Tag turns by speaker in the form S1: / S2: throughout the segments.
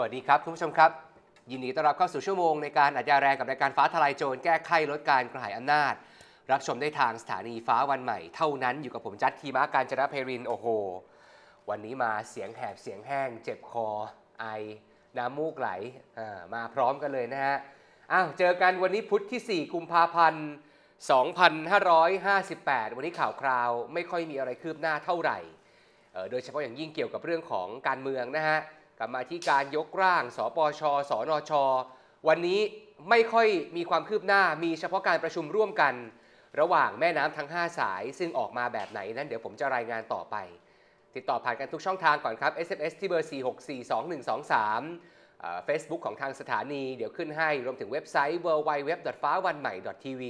S1: วัสดีครับคุณผู้ชมครับ ยินดีต้อนรับเข้าสู่ชั่วโมงในการอาจยาแรงกับรายการฟ้าทลายโจรแก้ไขลดการกระหายอำนาจ รับชมได้ทางสถานีฟ้าวันใหม่เท่านั้นอยู่กับผมจัดทีมาการจนะเพรินโอ้โห วันนี้มาเสียงแหบเสียงแห้งเจ็บคอไอน้ำมูกไหลมาพร้อมกันเลยนะฮะอ้าวเจอกันวันนี้พุธที่4กุมภาพันธ์2558 วันนี้ข่าวคราวไม่ค่อยมีอะไรคืบหน้าเท่าไหร่โดยเฉพาะอย่างยิ่งเกี่ยวกับเรื่องของการเมืองนะฮะกรรมธิการยกร่าง สปชสนชวันนี้ไม่ค่อยมีความคืบหน้า มีเฉพาะการประชุมร่วมกัน ระหว่างแม่น้ำทั้ง 5 สาย ซึ่งออกมาแบบไหนนั้นเดี๋ยวผมจะรายงานต่อไป ติดต่อผ่านกันทุกช่องทางก่อนครับ SMS ที่เบอร์ 4642123 Facebook ของทางสถานี เดี๋ยวขึ้นให้รวมถึงเว็บไซต์ www.fawanmai.tv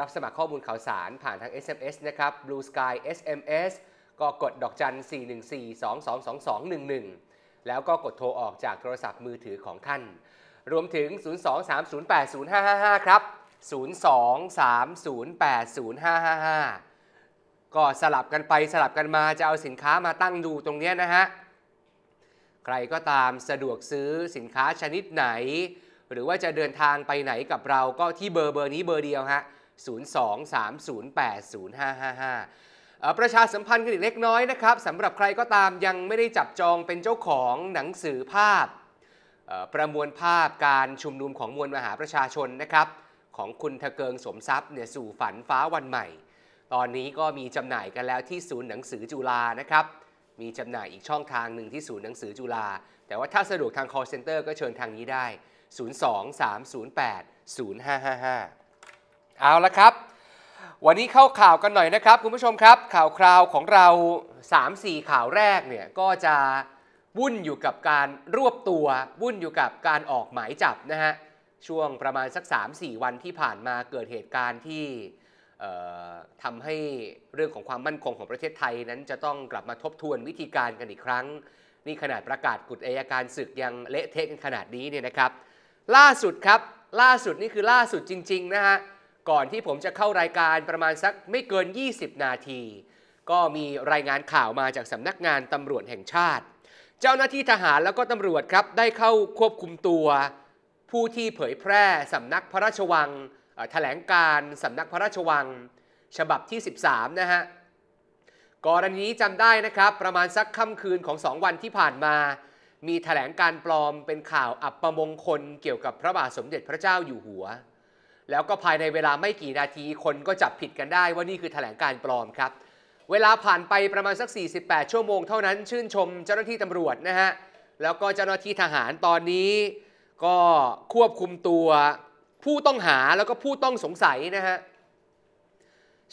S1: รับสมัครข้อมูลข่าวสารผ่านทาง SMS นะครับ Blue Sky SMS ก็กดดอกจัน414222211แล้วก็กดโทรออกจากโทรศัพท์มือถือของท่าน รวมถึง 023080555 ครับ 023080555 ก็สลับกันไปสลับกันมา จะเอาสินค้ามาตั้งดูตรงนี้นะฮะ ใครก็ตามสะดวกซื้อสินค้าชนิดไหน หรือว่าจะเดินทางไปไหนกับเราก็ที่เบอร์เบอร์นี้เบอร์เดียวฮะ 023080555ประชาสัมพันธ์กันอีกเล็กน้อยนะครับสำหรับใครก็ตามยังไม่ได้จับจองเป็นเจ้าของหนังสือภาพ ประมวลภาพการชุมนุมของมวลมหาประชาชนนะครับ ของคุณทะเกิงสมทรัพย์เนี่ยสู่ฝันฟ้าวันใหม่ ตอนนี้ก็มีจำหน่ายกันแล้วที่ศูนย์หนังสือจุฬานะครับ มีจำหน่ายอีกช่องทางหนึ่งที่ศูนย์หนังสือจุฬาแต่ว่าถ้าสะดวกทาง call center ก็เชิญทางนี้ได้023080555เอาละครับวันนี้เข้าข่าวกันหน่อยนะครับคุณผู้ชมครับ ข่าวคราวของเรา 3-4 ข่าวแรกเนี่ย ก็จะวุ่นอยู่กับการรวบตัววุ่นอยู่กับการออกหมายจับนะฮะช่วงประมาณสัก3-4 วันที่ผ่านมาเกิดเหตุการณ์ที่ทำให้เรื่องของความมั่นคงของประเทศไทยนั้นจะต้องกลับมาทบทวนวิธีการกันอีกครั้ง นี่ขนาดประกาศกุฎอายการศึกยังเละเทะกันขนาดนี้เนี่ยนะครับ ล่าสุดครับล่าสุดนี่คือล่าสุดจริง ๆ นะฮะก่อนที่ผมจะเข้ารายการประมาณสักไม่เกิน 20 นาที ก็มีรายงานข่าวมาจากสำนักงานตำรวจแห่งชาติ เจ้าหน้าที่ทหารแล้วก็ตำรวจครับ ได้เข้าควบคุมตัว ผู้ที่เผยแพร่สำนักพระราชวังถแถลงการสำนักพระราชวัง ฉบับที่ 13นะฮะก่อนนนี้จำได้นะครับประมาณสักค่ำคืนของ 2 วันที่ผ่านมา มีถแถลงการปลอมเป็นข่าวอับประมงคลเกี่ยวกับพระบาทสมเด็จพระเจ้าอยู่หัวแล้วก็ภายในเวลาไม่กี่นาทีคนก็จับผิดกันได้ว่านี่คือถแถลงการปลอมครับ เวลาผ่านไปประมาณสัก 48 ชั่วโมงเท่านั้นชื่นชมเจ้าหน้าที่ตำรวจนะฮะแล้วก็เจ้าหน้าที่ทหารตอนนี้ ก็ควบคุมตัว ผู้ต้องหาแล้วก็ผู้ต้องสงสัยนะฮะ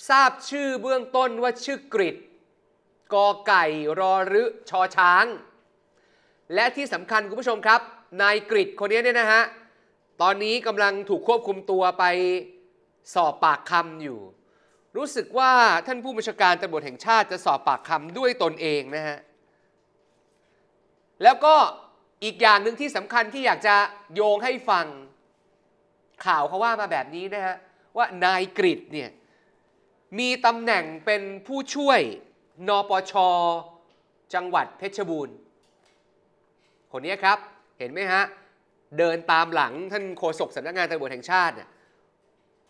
S1: ทราบชื่อเบื้องต้นว่าชื่อกริดกอไก่รอรึชอช้าง และที่สำคัญคุณผู้ชมครับนายกริดคนนี้เนี่ยนะฮะตอนนี้กำลังถูกควบคุมตัวไปสอบปากคำอยู่ รู้สึกว่าท่านผู้บัญชาการตำรวจแห่งชาติจะสอบปากคำด้วยตนเองนะฮะ แล้วก็อีกอย่างหนึ่งที่สำคัญที่อยากจะโยงให้ฟังข่าวเขาว่ามาแบบนี้นะฮะ ว่านายกริดเนี่ย มีตำแหน่งเป็นผู้ช่วย นปช จังหวัดเพชรบูรณ์ คนนี้ครับ เห็นไหมฮะเดินตามหลังท่านโฆษกสำนักงานตำรวจแห่งชาติเนี่ย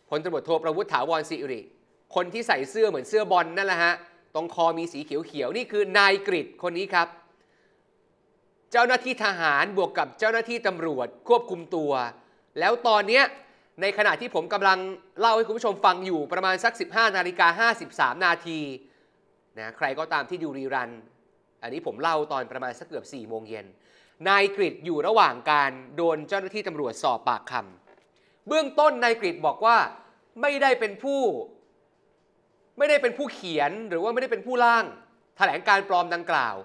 S1: พลตำรวจโทประวุฒิถาวรสิริ คนที่ใส่เสื้อเหมือนเสื้อบอลนั่นแหละฮะตรงคอมีสีเขียวๆนี่คือนายกริตคนนี้ครับ เจ้าหน้าที่ทหารบวกกับเจ้าหน้าที่ตำรวจควบคุมตัว แล้วตอนนี้ในขณะที่ผมกำลังเล่าให้คุณผู้ชมฟังอยู่ประมาณสัก 15นาฬิกา53นาทีนะใครก็ตามที่ดูรีรัน อันนี้ผมเล่าตอนประมาณสักเกือบ4โมงเย็นนายกริตอยู่ระหว่างการโดนเจ้าหน้าที่ตำรวจสอบปากคำเบื้องต้นนายกริตบอกว่าไม่ได้เป็นผู้ ไม่ได้เป็นผู้เขียนหรือว่าไม่ได้เป็นผู้ร่างถแถลงการปลอมดังกล่าว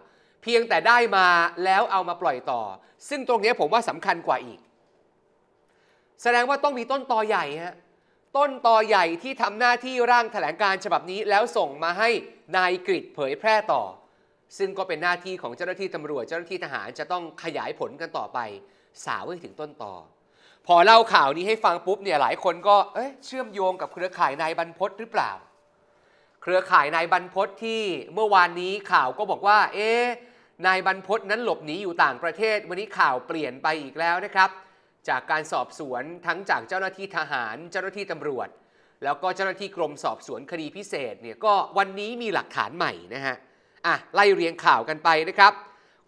S1: เพียงแต่ได้มาแล้วเอามาปล่อยต่อ ซึ่งตรงนี้ผมว่าสำคัญกว่าอีก แสดงว่าต้องมีต้นตอใหญ่ฮะต้นตอใหญ่ที่ทำหน้าที่ร่างถแถลงการฉบับนี้แล้วส่งมาให้นายกริตเผยแพร่ต่อซึ่งก็เป็นหน้าที่ของเจ้าหน้าที่ตำรวจ เจ้าหน้าที่ทหารจะต้องขยายผลกันต่อไป สาวให้ถึงต้นต่อ พอเล่าข่าวนี้ให้ฟังปุ๊บเนี่ยหลายคนก็เอ๊ะเชื่อมโยงกับเครือข่ายนายบรรพศหรือเปล่า เครือข่ายนายบรรพศที่เมื่อวานนี้ข่าวก็บอกว่า เอ๊ะนายบรรพศนั้นหลบหนีอยู่ต่างประเทศวันนี้ข่าวเปลี่ยนไปอีกแล้วนะครับ จากการสอบสวนทั้งจากเจ้าหน้าที่ทหาร เจ้าหน้าที่ตำรวจ แล้วก็เจ้าหน้าที่กรมสอบสวนคดีพิเศษเนี่ยก็วันนี้มีหลักฐานใหม่นะฮะเอ่ะไล่เรียงข่าวกันไปนะครับ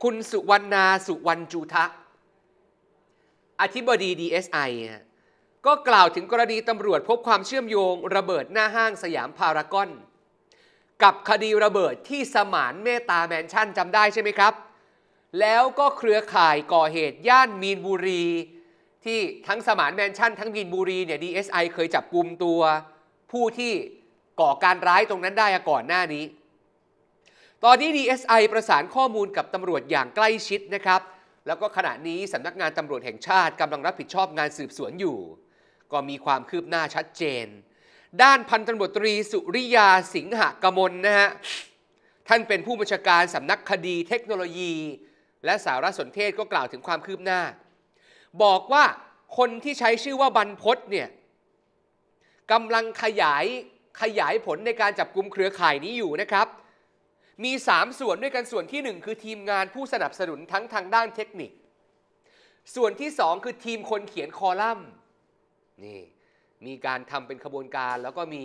S1: คุณสุวรรณา สุวรรณจุทะ อธิบดี DSI ก็กล่าวถึงกรณีตำรวจพบความเชื่อมโยงระเบิดหน้าห้างสยามพารากอน กับคดีระเบิดที่สมานเมตตาแมนชั่นจำได้ใช่ไหมครับ แล้วก็เครือข่ายก่อเหตุย่านมีนบุรี ที่ทั้งสมานแมนชั่นทั้งมีนบุรีเนี่ย DSI เคยจับกลุ่มตัว ผู้ที่ก่อการร้ายตรงนั้นได้ก่อนหน้านี้ตอนนี้ DSI ประสานข้อมูลกับตำรวจอย่างใกล้ชิดนะครับ แล้วก็ขณะนี้สำนักงานตำรวจแห่งชาติกำลังรับผิดชอบงานสืบสวนอยู่ ก็มีความคืบหน้าชัดเจน ด้านพันตำรวจตรีสุริยาสิงหะกมลนะฮะ ท่านเป็นผู้บัญชาการสำนักคดีเทคโนโลยี และสารสนเทศก็กล่าวถึงความคืบหน้า บอกว่าคนที่ใช้ชื่อว่าบรรพศเนี่ยกำลังขยายขยายผลในการจับกลุ่มเครือข่ายนี้อยู่นะครับมี 3 ส่วนด้วยกันส่วนที่ 1 คือทีมงานผู้สนับสนุนทั้งทางด้านเทคนิค ส่วนที่ 2 คือทีมคนเขียนคอลัมน์นี่มีการทำเป็นขบวนการแล้วก็มี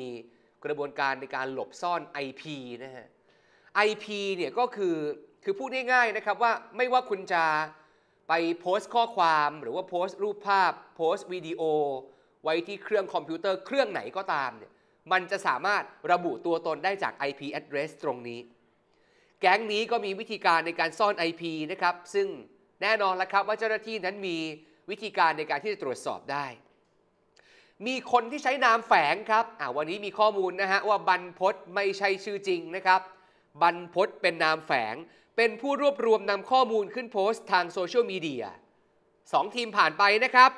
S1: กระบวนการในการหลบซ่อน IP นะฮะ IP เนี่ยก็คือ คือพูดง่ายๆนะครับว่าไม่ว่าคุณจะไปโพสต์ข้อความหรือว่าโพสต์รูปภาพ โพสต์วิดีโอ ไว้ที่เครื่องคอมพิวเตอร์เครื่องไหนก็ตามเนี่ยมันจะสามารถระบุตัวตนได้จาก IP address ตรงนี้แก๊งนี้ก็มีวิธีการในการซ่อน IP นะครับ ซึ่งแน่นอนแล้วครับว่าเจ้าหน้าที่นั้นมีวิธีการในการที่จะตรวจสอบได้ มีคนที่ใช้นามแฝงครับ อ่าวันนี้มีข้อมูลนะฮะว่าบรรพศไม่ใช่ชื่อจริงนะครับ บรรพศเป็นนามแฝง เป็นผู้รวบรวมนำข้อมูลขึ้นโพสต์ทางโซเชียลมีเดียสองทีมผ่านไปนะครับ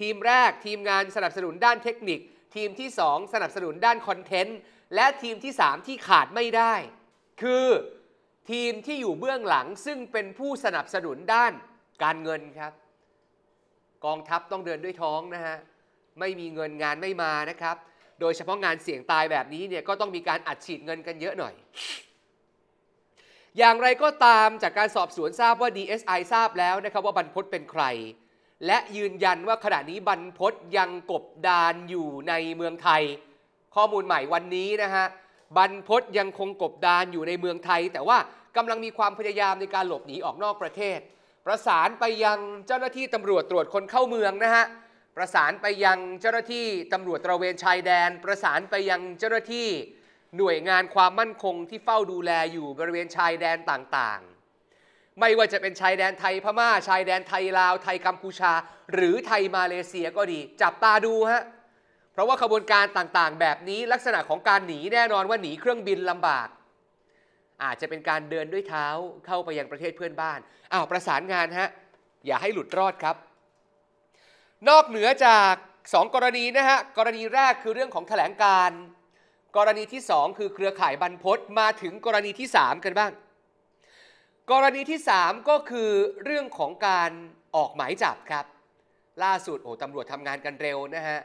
S1: ทีมแรกทีมงานสนับสนุนด้านเทคนิค ทีมที่ 2 สนับสนุนด้านคอนเทนต์ และทีมที่ 3 ที่ขาดไม่ได้ คือทีมที่อยู่เบื้องหลังซึ่งเป็นผู้สนับสนุนด้านการเงินครับ กองทัพต้องเดินด้วยท้องนะฮะ ไม่มีเงินงานไม่มานะครับ โดยเฉพาะงานเสี่ยงตายแบบนี้เนี่ยก็ต้องมีการอัดฉีดเงินกันเยอะหน่อย อย่างไรก็ตามจากการสอบสวนทราบว่า DSI ทราบแล้วนะครับว่าบรรพศเป็นใคร และยืนยันว่าขณะนี้ บรรพศยังกบดานอยู่ในเมืองไทยข้อมูลใหม่วันนี้นะฮะบรรพศยังคงกบดานอยู่ในเมืองไทย แต่ว่ากำลังมีความพยายามในการหลบหนี ออกนอกประเทศ ประสานไปยังเจ้าหน้าที่ตำรวจตรวจคนเข้าเมืองนะฮะประสานไปยังเจ้าหน้าที่ตำรวจตระเวน ชายแดน ประสานไปยังเจ้าหน้าที่ หน่วยงานความมั่นคงที่เฝ้าดูแลอยู่บริเวณชายแดนต่างๆ ไม่ว่าจะเป็นชายแดนไทยพมา่าชายแดนไทยลาวไทยกัมพูชา หรือไทยมาเลเซียก็ดี จับตาดูฮะเพราะว่าขบวนการต่างๆ แบบนี้ลักษณะของการหนีแน่นอนว่าหนีเครื่องบินลำบาก อาจจะเป็นการเดินด้วยเท้าเข้าไปยังประเทศเพื่อนบ้านอ้าวประสานงานฮะอย่าให้หลุดรอดครับ นอกเหนือจาก 2 กรณีนะฮะกรณีแรกคือเรื่องของแถลงการ กรณีที่ 2 คือเครือข่ายบรรพศมาถึงกรณีที่ 3 กันบ้าง กรณีที่ 3 ก็คือเรื่องของการออกหมายจับครับ ล่าสุดโอ้ตำรวจทำงานกันเร็วนะฮะ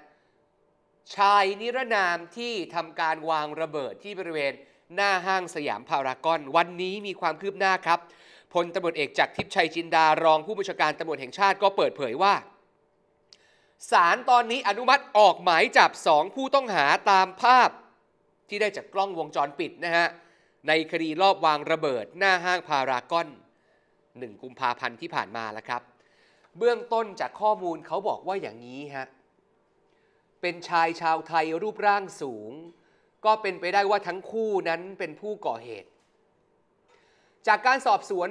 S1: ชายนิรนามที่ทำการวางระเบิดที่บริเวณหน้าห้างสยามพารากอนวันนี้มีความคืบหน้าครับพลตำรวจเอกจากทิพย์ชัยจินดารองผู้บัญชาการตำรวจแห่งชาติก็เปิดเผยว่าสารตอนนี้อนุมัติออกหมายจับสองผู้ต้องหาตามภาพที่ได้จากกล้องวงจรปิดนะฮะในคดีรอบวางระเบิดหน้าห้างพารากอน1กุมภาพันธ์ที่ผ่านมาแล้วครับ เบื้องต้นจากข้อมูลเขาบอกว่าอย่างนี้ฮะเป็นชายชาวไทยรูปร่างสูง ก็เป็นไปได้ว่าทั้งคู่นั้นเป็นผู้ก่อเหตุ จากการสอบสวน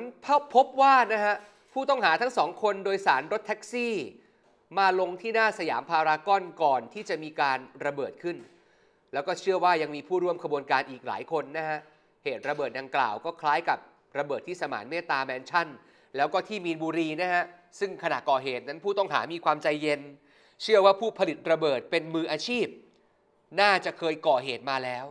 S1: พบว่านะฮะผู้ต้องหาทั้งสองคนโดยสารรถแท็กซี่ มาลงที่หน้าสยามพารากอนก่อนที่จะมีการระเบิดขึ้น แล้วก็เชื่อว่ายังมีผู้ร่วมขบวนการอีกหลายคนนะฮะเหตุระเบิดดังกล่าว ก็คล้ายกับระเบิดที่สมานเมตตาแมนชั่นแล้วก็ที่มีนบุรีนะฮะซึ่งขณะก่อเหตุนั้นผู้ต้องหามีความใจเย็นเชื่อว่าผู้ผลิตระเบิดเป็นมืออาชีพ น่าจะเคยก่อเหตุมาแล้ว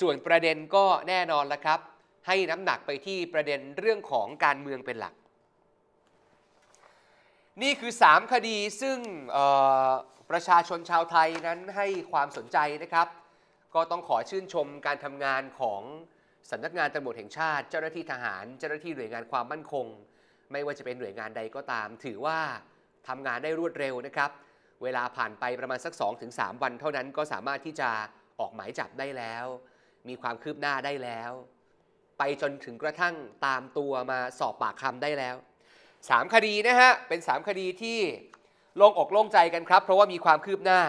S1: ส่วนประเด็นก็แน่นอนละครับ ให้น้ำหนักไปที่ประเด็นเรื่องของการเมืองเป็นหลัก นี่คือ 3 คดีซึ่งประชาชนชาวไทยนั้นให้ความสนใจนะครับ ก็ต้องขอชื่นชมการทำงานของสำนักงานตำรวจแห่งชาติเจ้าหน้าที่ทหารเจ้าหน้าที่หน่วยงานความมั่นคง ไม่ว่าจะเป็นหน่วยงานใดก็ตาม ถือว่าทำงานได้รวดเร็วนะครับ เวลาผ่านไปประมาณสัก 2-3 วัน เท่านั้นก็สามารถที่จะออกหมายจับได้แล้ว มีความคืบหน้าได้แล้ว ไปจนถึงกระทั่งตามตัวมาสอบปากคำได้แล้ว 3 คดีนะฮะ เป็น 3 คดีที่โล่งอกโล่งใจกันครับ เพราะว่ามีความคืบหน้า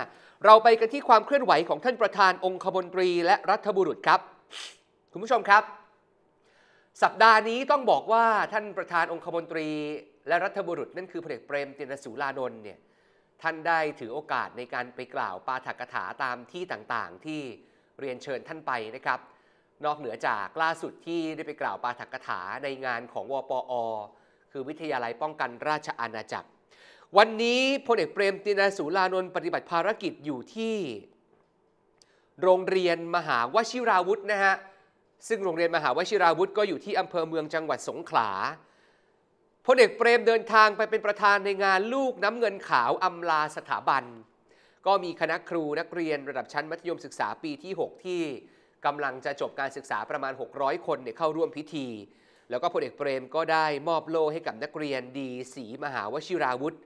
S1: เราไปกันที่ความเคลื่อนไหวของท่านประธานองคมนตรีและรัฐบุรุษครับ คุณผู้ชมครับ สัปดาห์นี้ต้องบอกว่าท่านประธานองคมนตรีและรัฐบุรุษนั่นคือพลเอกเปรมตินสุรานนท์เนี่ยท่านได้ถือโอกาสในการไปกล่าวปาฐกถาตามที่ต่างๆ ที่เรียนเชิญท่านไปนะครับ นอกเหนือจากล่าสุดที่ได้ไปกล่าวปาฐกถาในงานของวปอ คือวิทยาลัยป้องกันราชอาณาจักร วันนี้พลเอกเปรมตินสุรานนท์ปฏิบัติภารกิจอยู่ที่ โรงเรียนมหาวชิราวุธนะฮะซึ่งโรงเรียนมหาวชิราวุธก็อยู่ที่อำเภอเมืองจังหวัดสงขลาพลเอกเปรมเดินทางไปเป็นประธานในงานลูกน้ำเงินขาวอำลาสถาบัน ก็มีคณะครูนักเรียน ระดับชั้นมัธยมศึกษาปีที่ 6 ที่กำลังจะจบการศึกษาประมาณ 600 คนเข้าร่วมพิธี แล้วก็พลเอกเปรมก็ได้มอบโล่ให้กับนักเรียนดีศีมหาวชิราวุธ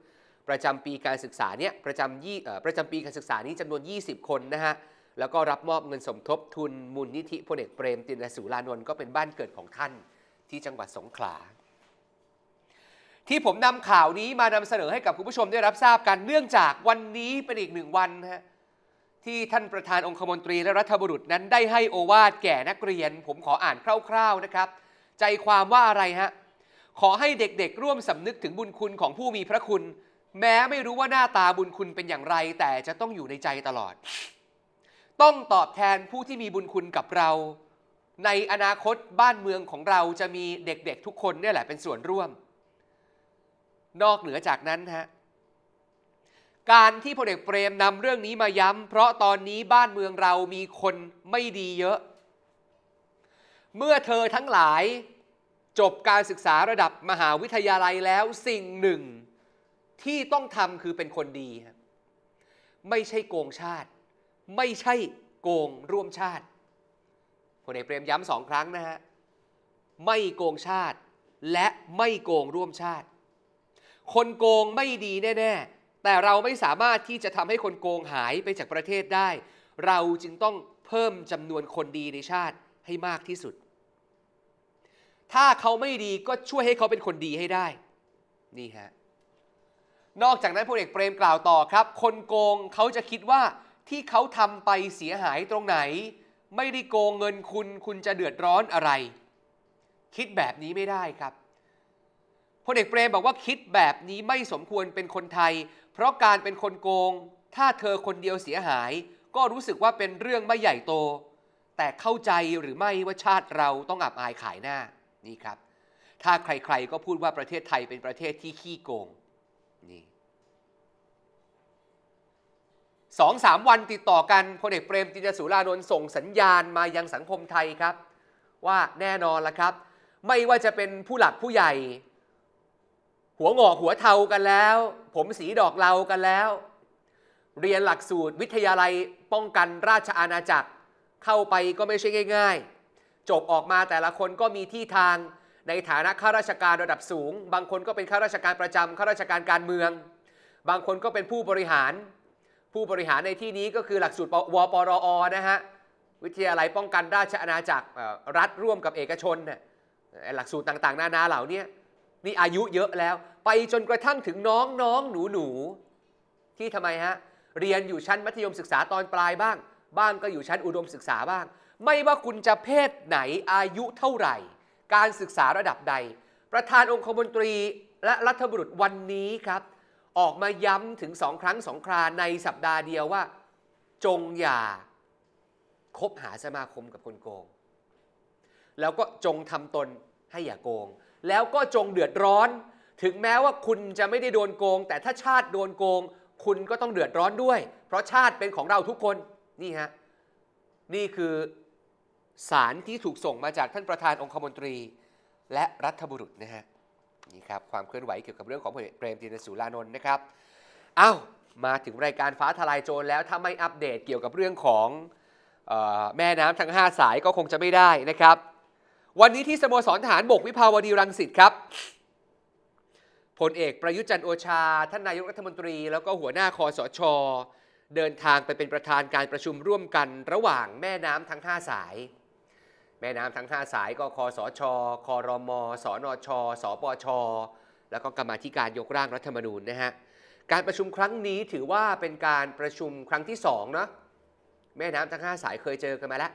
S1: ประจำปีการศึกษาเนี่ยประจำยี่ประจำปีการศึกษานี้จำนวน 20 คนนะฮะ แล้วก็รับมอบเงินสมทบทุนมูลนิธิพลเอกเปรม ตินสุรานนท์ก็เป็นบ้านเกิดของท่านที่จังหวัดสงขลาที่ผมนำข่าวนี้มานำเสนอให้กับคุณผู้ชมได้รับทราบกันเนื่องจากวันนี้เป็นอีกหนึ่งวันฮะที่ท่านประธานองคมนตรีและรัฐบุรุษนั้น ได้ให้โอวาทแก่นักเรียน ผมขออ่านคร่าว ๆนะครับ ใจความว่าอะไรฮะขอให้เด็กๆ ร่วมสำนึกถึงบุญคุณของผู้มีพระคุณ แม้ไม่รู้ว่าหน้าตาบุญคุณเป็นอย่างไร แต่จะต้องอยู่ในใจตลอด ต้องตอบแทนผู้ที่มีบุญคุณกับเรา ในอนาคตบ้านเมืองของเราจะมีเด็กๆทุกคนนี่แหละเป็นส่วนร่วมนอกเหนือจากนั้นฮะ การที่พลเอกเปรมนำเรื่องนี้มาย้ำเพราะตอนนี้บ้านเมืองเรามีคนไม่ดีเยอะ เมื่อเธอทั้งหลายจบการศึกษาระดับมหาวิทยาลัยแล้วสิ่งหนึ่งที่ต้องทำคือเป็นคนดีไม่ใช่โกงชาติ ไม่ใช่โกงร่วมชาติพลเอกเปรมย้ำสองครั้งนะฮะ ไม่โกงชาติและไม่โกงร่วมชาติคนโกงไม่ดีแน่ๆแต่เราไม่สามารถที่จะทำให้คนโกงหายไปจากประเทศได้ เราจึงต้องเพิ่มจำนวนคนดีในชาติให้มากที่สุด ถ้าเขาไม่ดีก็ช่วยให้เขาเป็นคนดีให้ได้นี่ฮะนอกจากนั้นพลเอกเปรมกล่าวต่อครับ คนโกงเขาจะคิดว่าที่เขาทำไปเสียหายตรงไหน ไม่ได้โกงเงินคุณ คุณจะเดือดร้อนอะไร คิดแบบนี้ไม่ได้ครับพลเอกเปรมบอกว่าคิดแบบนี้ไม่สมควรเป็นคนไทย เพราะการเป็นคนโกง ถ้าเธอคนเดียวเสียหาย ก็รู้สึกว่าเป็นเรื่องไม่ใหญ่โต แต่เข้าใจหรือไม่ว่าชาติเราต้องอับอายขายหน้านี่ครับ ถ้าใครๆก็พูดว่าประเทศไทยเป็นประเทศที่ขี้โกงนี่สองสามวันติดต่อกันพลเอกเปรม จินสุรานนท์ส่งสัญญาณมายังสังคมไทยครับว่าแน่นอนละครับ ไม่ว่าจะเป็นผู้หลักผู้ใหญ่หัวงอกหัวเทากันแล้ว ผมสีดอกเหลากันแล้ว เรียนหลักสูตรวิทยาลัยป้องกันราชอาณาจักรเข้าไปก็ไม่ใช่ง่าย ๆ จบออกมาแต่ละคนก็มีที่ทางในฐานะข้าราชการระดับสูง บางคนก็เป็นข้าราชการประจำข้าราชการการเมือง บางคนก็เป็นผู้บริหาร ผู้บริหารในที่นี้ก็คือหลักสูตรวปรอนะฮะ วิทยาลัยป้องกันราชอาณาจักรรัฐร่วมกับเอกชนหลักสูตรต่างๆนานาเหล่านี้นี่อายุเยอะแล้วไปจนกระทั่งถึงน้องน้องหนูหนูที่ทำไมฮะ เรียนอยู่ชั้นมัธยมศึกษาตอนปลายบ้าง บ้างก็อยู่ชั้นอุดมศึกษาบ้าง ไม่ว่าคุณจะเพศไหนอายุเท่าไหร่ การศึกษาระดับใด ประธานองคมนตรีและรัฐบุรุษวันนี้ครับ ออกมาย้ำถึงสองครั้งสองคราในสัปดาห์เดียวว่า จงอย่าคบหาสมาคมกับคนโกง แล้วก็จงทำตนให้อย่าโกงแล้วก็จงเดือดร้อน ถึงแม้ว่าคุณจะไม่ได้โดนโกง แต่ถ้าชาติโดนโกง คุณก็ต้องเดือดร้อนด้วย เพราะชาติเป็นของเราทุกคน นี่ฮะ นี่คือสารที่ถูกส่งมาจากท่านประธานองคมนตรี และรัฐบุรุษนะฮะ นี่ครับความเคลื่อนไหวเกี่ยวกับเรื่องของพลเอกเปรมตินสุรานนท์นะครับ เอา้ามาถึงรายการฟ้าทลายโจรแล้วถ้าไม่อัปเดตเกี่ยวกับเรื่องของออแม่น้ำทั้ง 5 สายก็คงจะไม่ได้นะครับวันนี้ที่สโมสรทหารบกวิภาวดีรังสิตครับ พลเอกประยุจันโอชา ท่านนายกรัฐมนตรี แล้วก็หัวหน้าคอสช เดินทางไปเป็นประธานการประชุมร่วมกัน ระหว่างแม่น้ำทั้ง5สาย แม่น้ำทั้ง5สายก็คอสชคอรอมอสอนอชสอปอชแล้วก็กรรมธิการยกร่างรัฐธรรมนูญนะฮะการประชุมครั้งนี้ถือว่าเป็นการประชุมครั้งที่2เนาะแม่น้ำทั้ง5สายเคยเจอกันมาแล้ว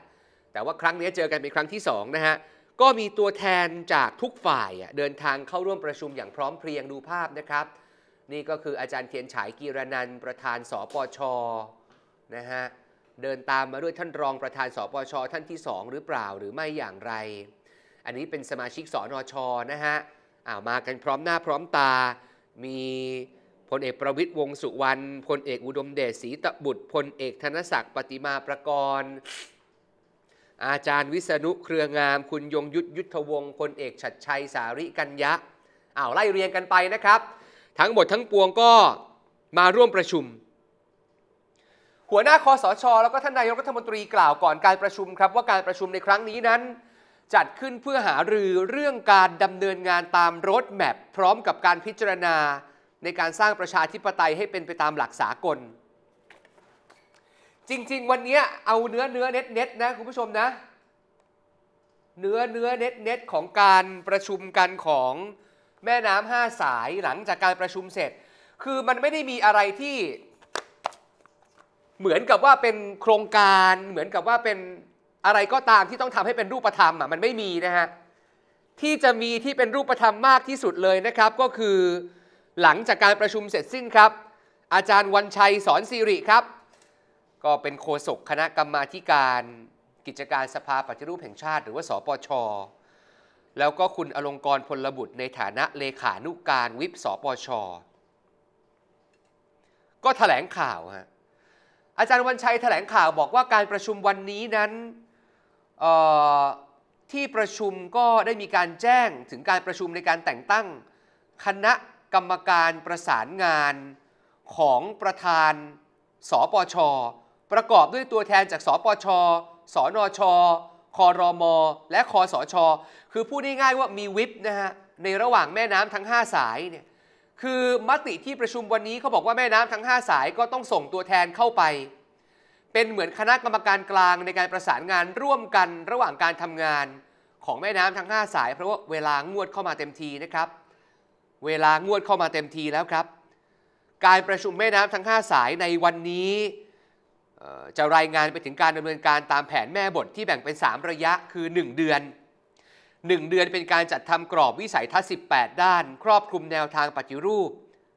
S1: แต่ว่าครั้งนี้เจอกันเป็นครั้งที่2นะฮะก็มีตัวแทนจากทุกฝ่ายเดินทางเข้าร่วมประชุมอย่างพร้อมเพรียงดูภาพนะครับนี่ก็คืออาจารย์เทียนฉายกีรนันประธานสปชนะฮะเดินตามมาด้วยท่านรองประธานสปชท่านที่ 2 หรือเปล่าหรือไม่อย่างไร อันนี้เป็นสมาชิกสอนอชอนะฮะอ้าวมากันพร้อมหน้าพร้อมตา มีพลเอกประวิทย์วงสุวรรณพลเอกอุดมเดชศรีตะบุตรพลเอกธนศักดิ์ปฏิมาประกรณ์อาจารย์วิษณุเครืองามคุณยงยุทธยุทธวงศ์พลเอกชัดชัยสาริกัญญะอ้าวไล่เรียงกันไปนะครับ ทั้งหมดทั้งปวงก็มาร่วมประชุม หัวหน้าคอสช แล้วก็ท่านนายกรัฐมนตรีกล่าวก่อนการประชุมครับ ว่าการประชุมในครั้งนี้นั้น จัดขึ้นเพื่อหารือเรื่องการดำเนินงานตามรถแมพพร้อมกับการพิจารณา ในการสร้างประชาธิปไตยให้เป็นไปตามหลักสากลจริง ๆ วันนี้เอาเนื้อเนื้อเน็ตเน็ตนะคุณผู้ชมนะ เนื้อเนื้อเน็ตเน็ตของการประชุมกันของแม่น้ำห้าสายหลังจากการประชุมเสร็จคือมันไม่ได้มีอะไรที่เหมือนกับว่าเป็นโครงการเหมือนกับว่าเป็นอะไรก็ตามที่ต้องทำให้เป็นรูปธรรมอ่ะมันไม่มีนะฮะ ที่จะมีที่เป็นรูปธรรมมากที่สุดเลยนะครับ ก็คือหลังจากการประชุมเสร็จสิ้นครับ อาจารย์วันชัยสอนสิริครับก็เป็นโฆษกคณะกรรมาการกิจการสภาปฏิรูปแห่งชาติหรือว่าสปชแล้วก็คุณอลงกรพลบุตรในฐานะเลขานุการวิปสปชก็ถแถลงข่าวฮะอาจารย์วันชัยถแถลงข่าวบอกว่าการประชุมวันนี้นั้นที่ประชุมก็ได้มีการแจ้งถึงการประชุมในการแต่งตั้งคณะกรรมการประสานงานของประธาน สปชประกอบด้วยตัวแทนจากสปชสนชคอรอมอและคอสอชอคือพูดง่ายๆว่ามีวิปนะฮะในระหว่างแม่น้ำทั้ง 5 สายเนี่ยคือมติที่ประชุมวันนี้เขาบอกว่าแม่น้ำทั้ง 5 สายก็ต้องส่งตัวแทนเข้าไป เป็นเหมือนคณะกรรมการกลางในการประสานงานร่วมกันระหว่างการทำงานของแม่น้ำทั้ง 5 สาย เพราะว่าเวลางวดเข้ามาเต็มทีนะครับ เวลางวดเข้ามาเต็มทีแล้วครับ การประชุมแม่น้ำทั้ง 5 สายในวันนี้จะรายงานไปถึงการดำเนินการตามแผนแม่บทที่แบ่งเป็น 3 ระยะคือ 1 เดือน 1 เดือนเป็นการจัดทำกรอบวิสัยทัศน์18 ด้าน ครอบคลุมแนวทางปฏิรูป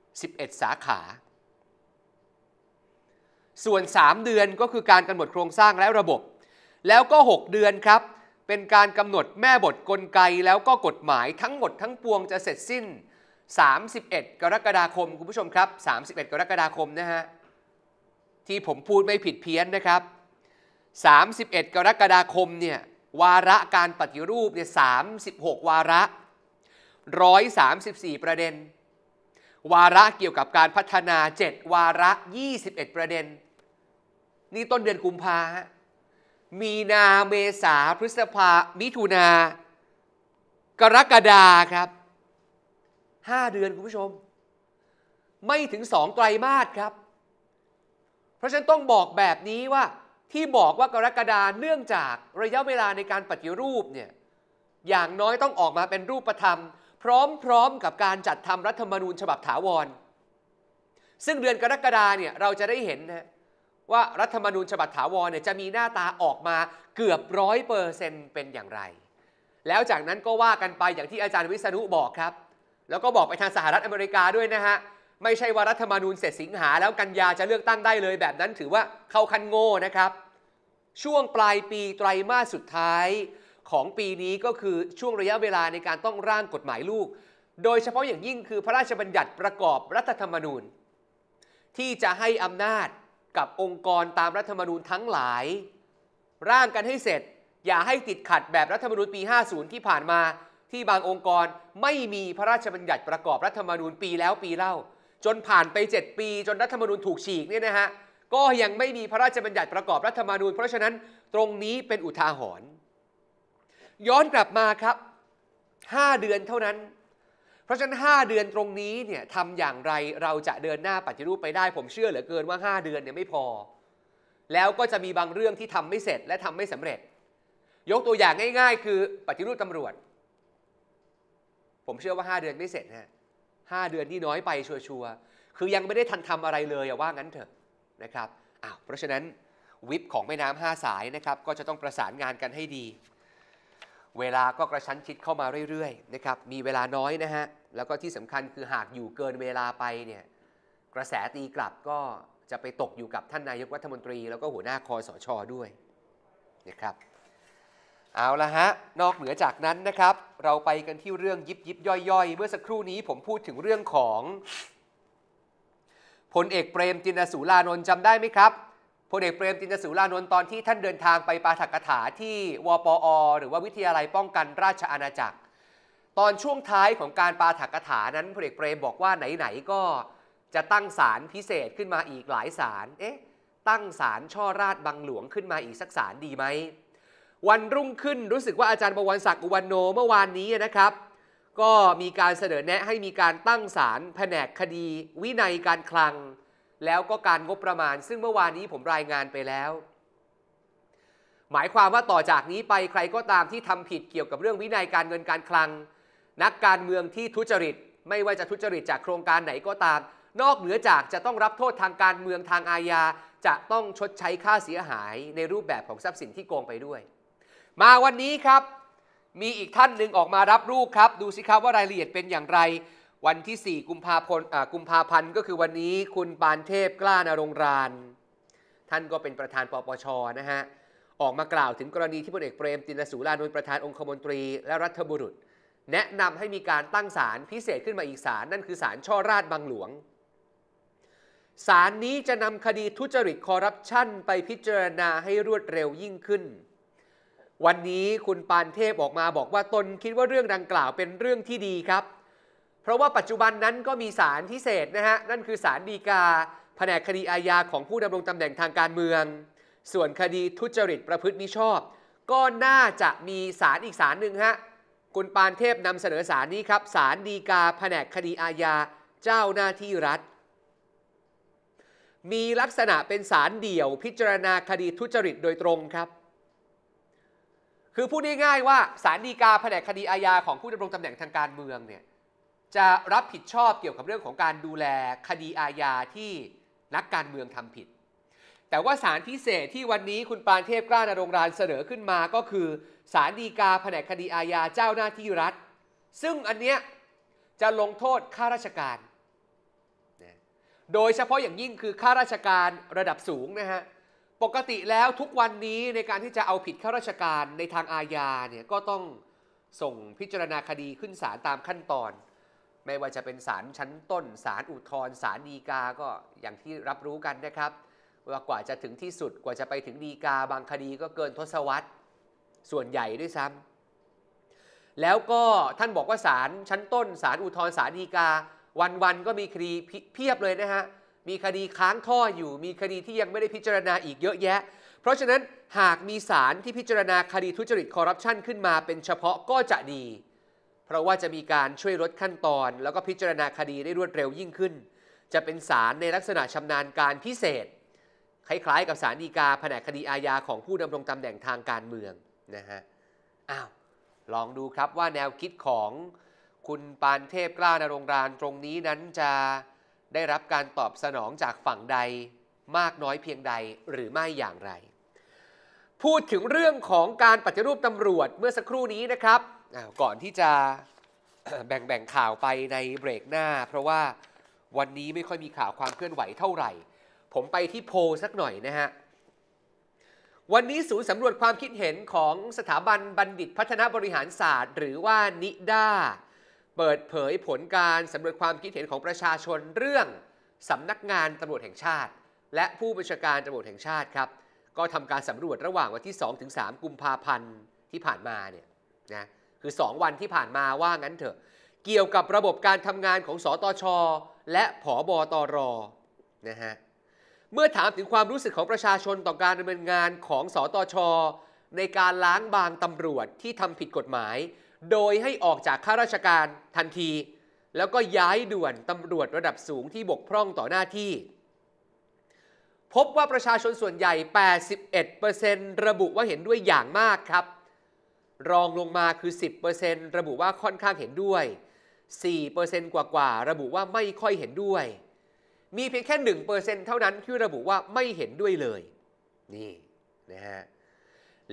S1: 11 สาขา ส่วน 3 เดือนก็คือการกำหนดโครงสร้างและระบบ แล้วก็ 6 เดือนครับ เป็นการกำหนดแม่บทกลไก แล้วก็กฎหมายทั้งหมดทั้งปวงจะเสร็จสิ้น 31 กรกฎาคมคุณผู้ชมครับ 31 กรกฎาคมนะฮะที่ผมพูดไม่ผิดเพี้ยนนะครับ 31 กรกฎาคมเนี่ยวาระการปฏิรูปเนี่ย36 วาระ 134 ประเด็น วาระเกี่ยวกับการพัฒนา 7 วาระ 21 ประเด็น นี่ต้นเดือนกุมภามีนาเมษาพฤษภา มิถุนากรกฎาครับ 5 เดือนคุณผู้ชม ไม่ถึงสองไตรมาสครับราะฉะนั้นต้องบอกแบบนี้ว่าที่บอกว่ากรกฎาเนื่องจากระยะเวลาในการปฏิรูปเนี่ยอย่างน้อยต้องออกมาเป็นรูปธรรม พร้อมๆกับการจัดทำรัฐธรรมนูญฉบับถาวร ซึ่งเดือนกรกฎาเนี่ยเราจะได้เห็นนะว่ารัฐธรรมนูญฉบับถาวรเนี่ยจะมีหน้าตาออกมาเกือบร้อยเปอร์เซ็นเป็นอย่างไร แล้วจากนั้นก็ว่ากันไปอย่างที่อาจารย์วิษณุบอกครับ แล้วก็บอกไปทางสหรัฐอเมริกาด้วยนะฮะไม่ใช่ว่ารัฐธรรมนูญเสร็จสิงหาแล้วกันยาจะเลือกตั้งได้เลย แบบนั้นถือว่าเข้าคันโง่นะครับ ช่วงปลายปีไตรมาสสุดท้ายของปีนี้ก็คือช่วงระยะเวลาในการต้องร่างกฎหมายลูก โดยเฉพาะอย่างยิ่งคือพระราชบัญญัติประกอบรัฐธรรมนูญ ที่จะให้อำนาจกับองค์กรตามรัฐธรรมนูญทั้งหลาย ร่างกันให้เสร็จอย่าให้ติดขัดแบบรัฐธรรมนูญปี 50 ที่ผ่านมา ที่บางองค์กรไม่มีพระราชบัญญัติประกอบรัฐธรรมนูญปีแล้วปีเล่าจนผ่านไป 7 ปีจนรัฐธรรมนูญถูกฉีกเนี่ยนะฮะก็ยังไม่มีพระราชบัญญัติประกอบรัฐธรรมนูญ เพราะฉะนั้นตรงนี้เป็นอุทาหรณ์ย้อนกลับมาครับ 5 เดือนเท่านั้น เพราะฉะนั้น5เดือนตรงนี้เนี่ยทำอย่างไรเราจะเดินหน้าปฏิรูปไปได้ ผมเชื่อเหลือเกินว่า 5 เดือนเนี่ยไม่พอ แล้วก็จะมีบางเรื่องที่ทำไม่เสร็จ และทำไม่สำเร็จ ยกตัวอย่างง่ายๆ คือปฏิรูปตำรวจ ผมเชื่อว่า 5 เดือนไม่เสร็จนะห้าเดือนนี่น้อยไปชัวร์คือยังไม่ได้ทันทำอะไรเลยว่า งั้นเถอะนะครับอ้าวเพราะฉะนั้นวิปของแม่น้ำห้าสายนะครับก็จะต้องประสานงานกันให้ดี เวลาก็กระชั้นชิดเข้ามาเรื่อยๆนะครับ มีเวลาน้อยนะฮะ แล้วก็ที่สำคัญคือหากอยู่เกินเวลาไปเนี่ยกระแสตีกลับก็จะไปตกอยู่กับท่านนายกรัฐมนตรี แล้วก็หัวหน้าคอสอชอด้วย นะครับเอาละฮะ นอกเหนือจากนั้นนะครับ เราไปกันที่เรื่องยิบยิบย่อยๆ เมื่อสักครู่นี้ผมพูดถึงเรื่องของพลเอกเปรมจินสุรานนท์จำได้ไหมครับพลเอกเปรมจินสุรานนท์ตอนที่ท่านเดินทางไปปาฐกถาที่วปอหรือว่าวิทยาลัยป้องกันราชอาณาจักร ตอนช่วงท้ายของการปาฐกถานั้นพลเอกเปรมบอกว่าไหนๆก็ จะตั้งศาลพิเศษขึ้นมาอีกหลายศาลเอ๊ะตั้งศาลช่อราชบังหลวงขึ้นมาอีกสักศาลดีไหมวันรุ่งขึ้นรู้สึกว่าอาจารย์บวรศักดิ์อุวันโนเมื่อวานนี้นะครับ ก็มีการเสนอแนะให้มีการตั้งศาลแผนกคดี วินัยการคลัง แล้วก็การงบประมาณ ซึ่งเมื่อวานนี้ผมรายงานไปแล้ว หมายความว่าต่อจากนี้ไปใครก็ตามที่ทำผิดเกี่ยวกับเรื่องวินัยการเงินการคลัง นักการเมืองที่ทุจริตไม่ว่าจะทุจริตจากโครงการไหนก็ตาม นอกเหนือจากจะต้องรับโทษทางการเมืองทางอาญาจะต้องชดใช้ค่าเสียหายในรูปแบบของทรัพย์สินที่โกงไปด้วยมาวันนี้ครับมีอีกท่านหนึ่งออกมารับลูกครับ ดูสิครับว่ารายละเอียดเป็นอย่างไร วันที่ 4 กุมภาพันธ์กุมภาพันธ์ก็คือวันนี้คุณปานเทพกล้านรงราน ท่านก็เป็นประธานปปชนะฮะ ออกมากล่าวถึงกรณีที่พลเอกเปรม ตินสุรานนท์ประธานองคมนตรีและรัฐบุรุษ แนะนำให้มีการตั้งศาลพิเศษขึ้นมาอีกศาลนั่นคือศาลช่อราชบางหลวงศาลนี้จะนำคดีทุจริตคอร์รัปชันไปพิจารณาให้รวดเร็วยิ่งขึ้นวันนี้คุณปานเทพออกมาบอกว่าตนคิดว่าเรื่องดังกล่าวเป็นเรื่องที่ดีครับ เพราะว่าปัจจุบันนั้นก็มีศาลพิเศษนะฮะนั่นคือศาลฎีกา แผนกคดีอาญาของผู้ดำรงตำแหน่งทางการเมือง ส่วนคดีทุจริตประพฤติมิชอบก็น่าจะมีศาลอีกศาลหนึ่งฮะคุณปานเทพนำเสนอศาลนี้ครับศาลฎีกา แผนกคดีอาญาเจ้าหน้าที่รัฐ มีลักษณะเป็นศาลเดี่ยวพิจารณาคดีทุจริตโดยตรงครับคือพูดง่ายๆ ว่าสารดีกาแผนกคดีอาญาของผู้ดำรงตำแหน่งทางการเมืองเนี่ยจะรับผิดชอบเกี่ยวกับเรื่องของการดูแลคดีอาญาที่นักการเมืองทำผิด แต่ว่าสารพิเศษที่วันนี้คุณปานเทพกล้านรงรานเสนอขึ้นมาก็คือสารดีกาแผนกคดีอาญาเจ้าหน้าที่รัฐ ซึ่งอันเนี้ยจะลงโทษข้าราชการโดยเฉพาะอย่างยิ่งคือข้าราชการระดับสูงนะฮะปกติแล้วทุกวันนี้ในการที่จะเอาผิดข้าราชการในทางอาญาเนี่ยก็ต้องส่งพิจารณาคดีขึ้นศาลตามขั้นตอน ไม่ว่าจะเป็นศาลชั้นต้นศาลอุทธรณ์ศาลฎีกาก็อย่างที่รับรู้กันนะครับว่ากว่าจะถึงที่สุดกว่าจะไปถึงฎีกาบางคดีก็เกินทศวรรษส่วนใหญ่ด้วยซ้ำ แล้วก็ท่านบอกว่าศาลชั้นต้นศาลอุทธรณ์ศาลฎีกาวันๆก็มีคดีเพียบเลยนะฮะมีคดีค้างท่ออยู่ มีคดีที่ยังไม่ได้พิจารณาอีกเยอะแยะ เพราะฉะนั้นหากมีศาลที่พิจารณาคดีทุจริตคอร์รัปชันขึ้นมาเป็นเฉพาะก็จะดี เพราะว่าจะมีการช่วยลดขั้นตอน แล้วก็พิจารณาคดีได้รวดเร็วยิ่งขึ้น จะเป็นศาลในลักษณะชำนาญการพิเศษ คล้ายๆ กับศาลฎีกาแผนกคดีอาญาของผู้ดำรงตำแหน่งทางการเมืองนะฮะ อ้าวลองดูครับว่าแนวคิดของคุณปานเทพกล้านรงรานตรงนี้นั้นจะได้รับการตอบสนองจากฝั่งใดมากน้อยเพียงใดหรือไม่อย่างไร พูดถึงเรื่องของการปฏิรูปตำรวจเมื่อสักครู่นี้นะครับ ก่อนที่จะแบ่งงข่าวไปในเบรกหน้า เพราะว่าวันนี้ไม่ค่อยมีข่าวความเคลื่อนไหวเท่าไหร่ ผมไปที่โพสักหน่อยนะฮะ วันนี้ศูนย์สำรวจความคิดเห็นของสถาบันบัณฑิตพัฒนาบริหารศาสตร์ หรือว่านิด้าเปิดเผยผลการสำรวจความคิดเห็นของประชาชนเรื่องสำนักงานตำรวจแห่งชาติ และผู้บัญชาการตำรวจแห่งชาติครับก็ทำการสำรวจระหว่างวันที่ 2-3 กุมภาพันธ์ ที่ผ่านมาเนี่ยนะคือ 2 วันที่ผ่านมาว่างั้นเถอะเกี่ยวกับระบบการทำงานของสอตอชอและผอบอตอรอนะฮะเมื่อถามถึงความรู้สึกของประชาชนต่อการดำเนินงานของสอตอชอในการล้างบางตำรวจที่ทำผิดกฎหมายโดยให้ออกจากข้าราชการทันที แล้วก็ย้ายด่วนตำรวจระดับสูงที่บกพร่องต่อหน้าที่ พบว่าประชาชนส่วนใหญ่ 81%ระบุว่าเห็นด้วยอย่างมากครับ รองลงมาคือ 10%ระบุว่าค่อนข้างเห็นด้วย 4%กว่าๆระบุว่าไม่ค่อยเห็นด้วย มีเพียงแค่1%เท่านั้นที่ระบุว่าไม่เห็นด้วยเลย นี่นะฮะ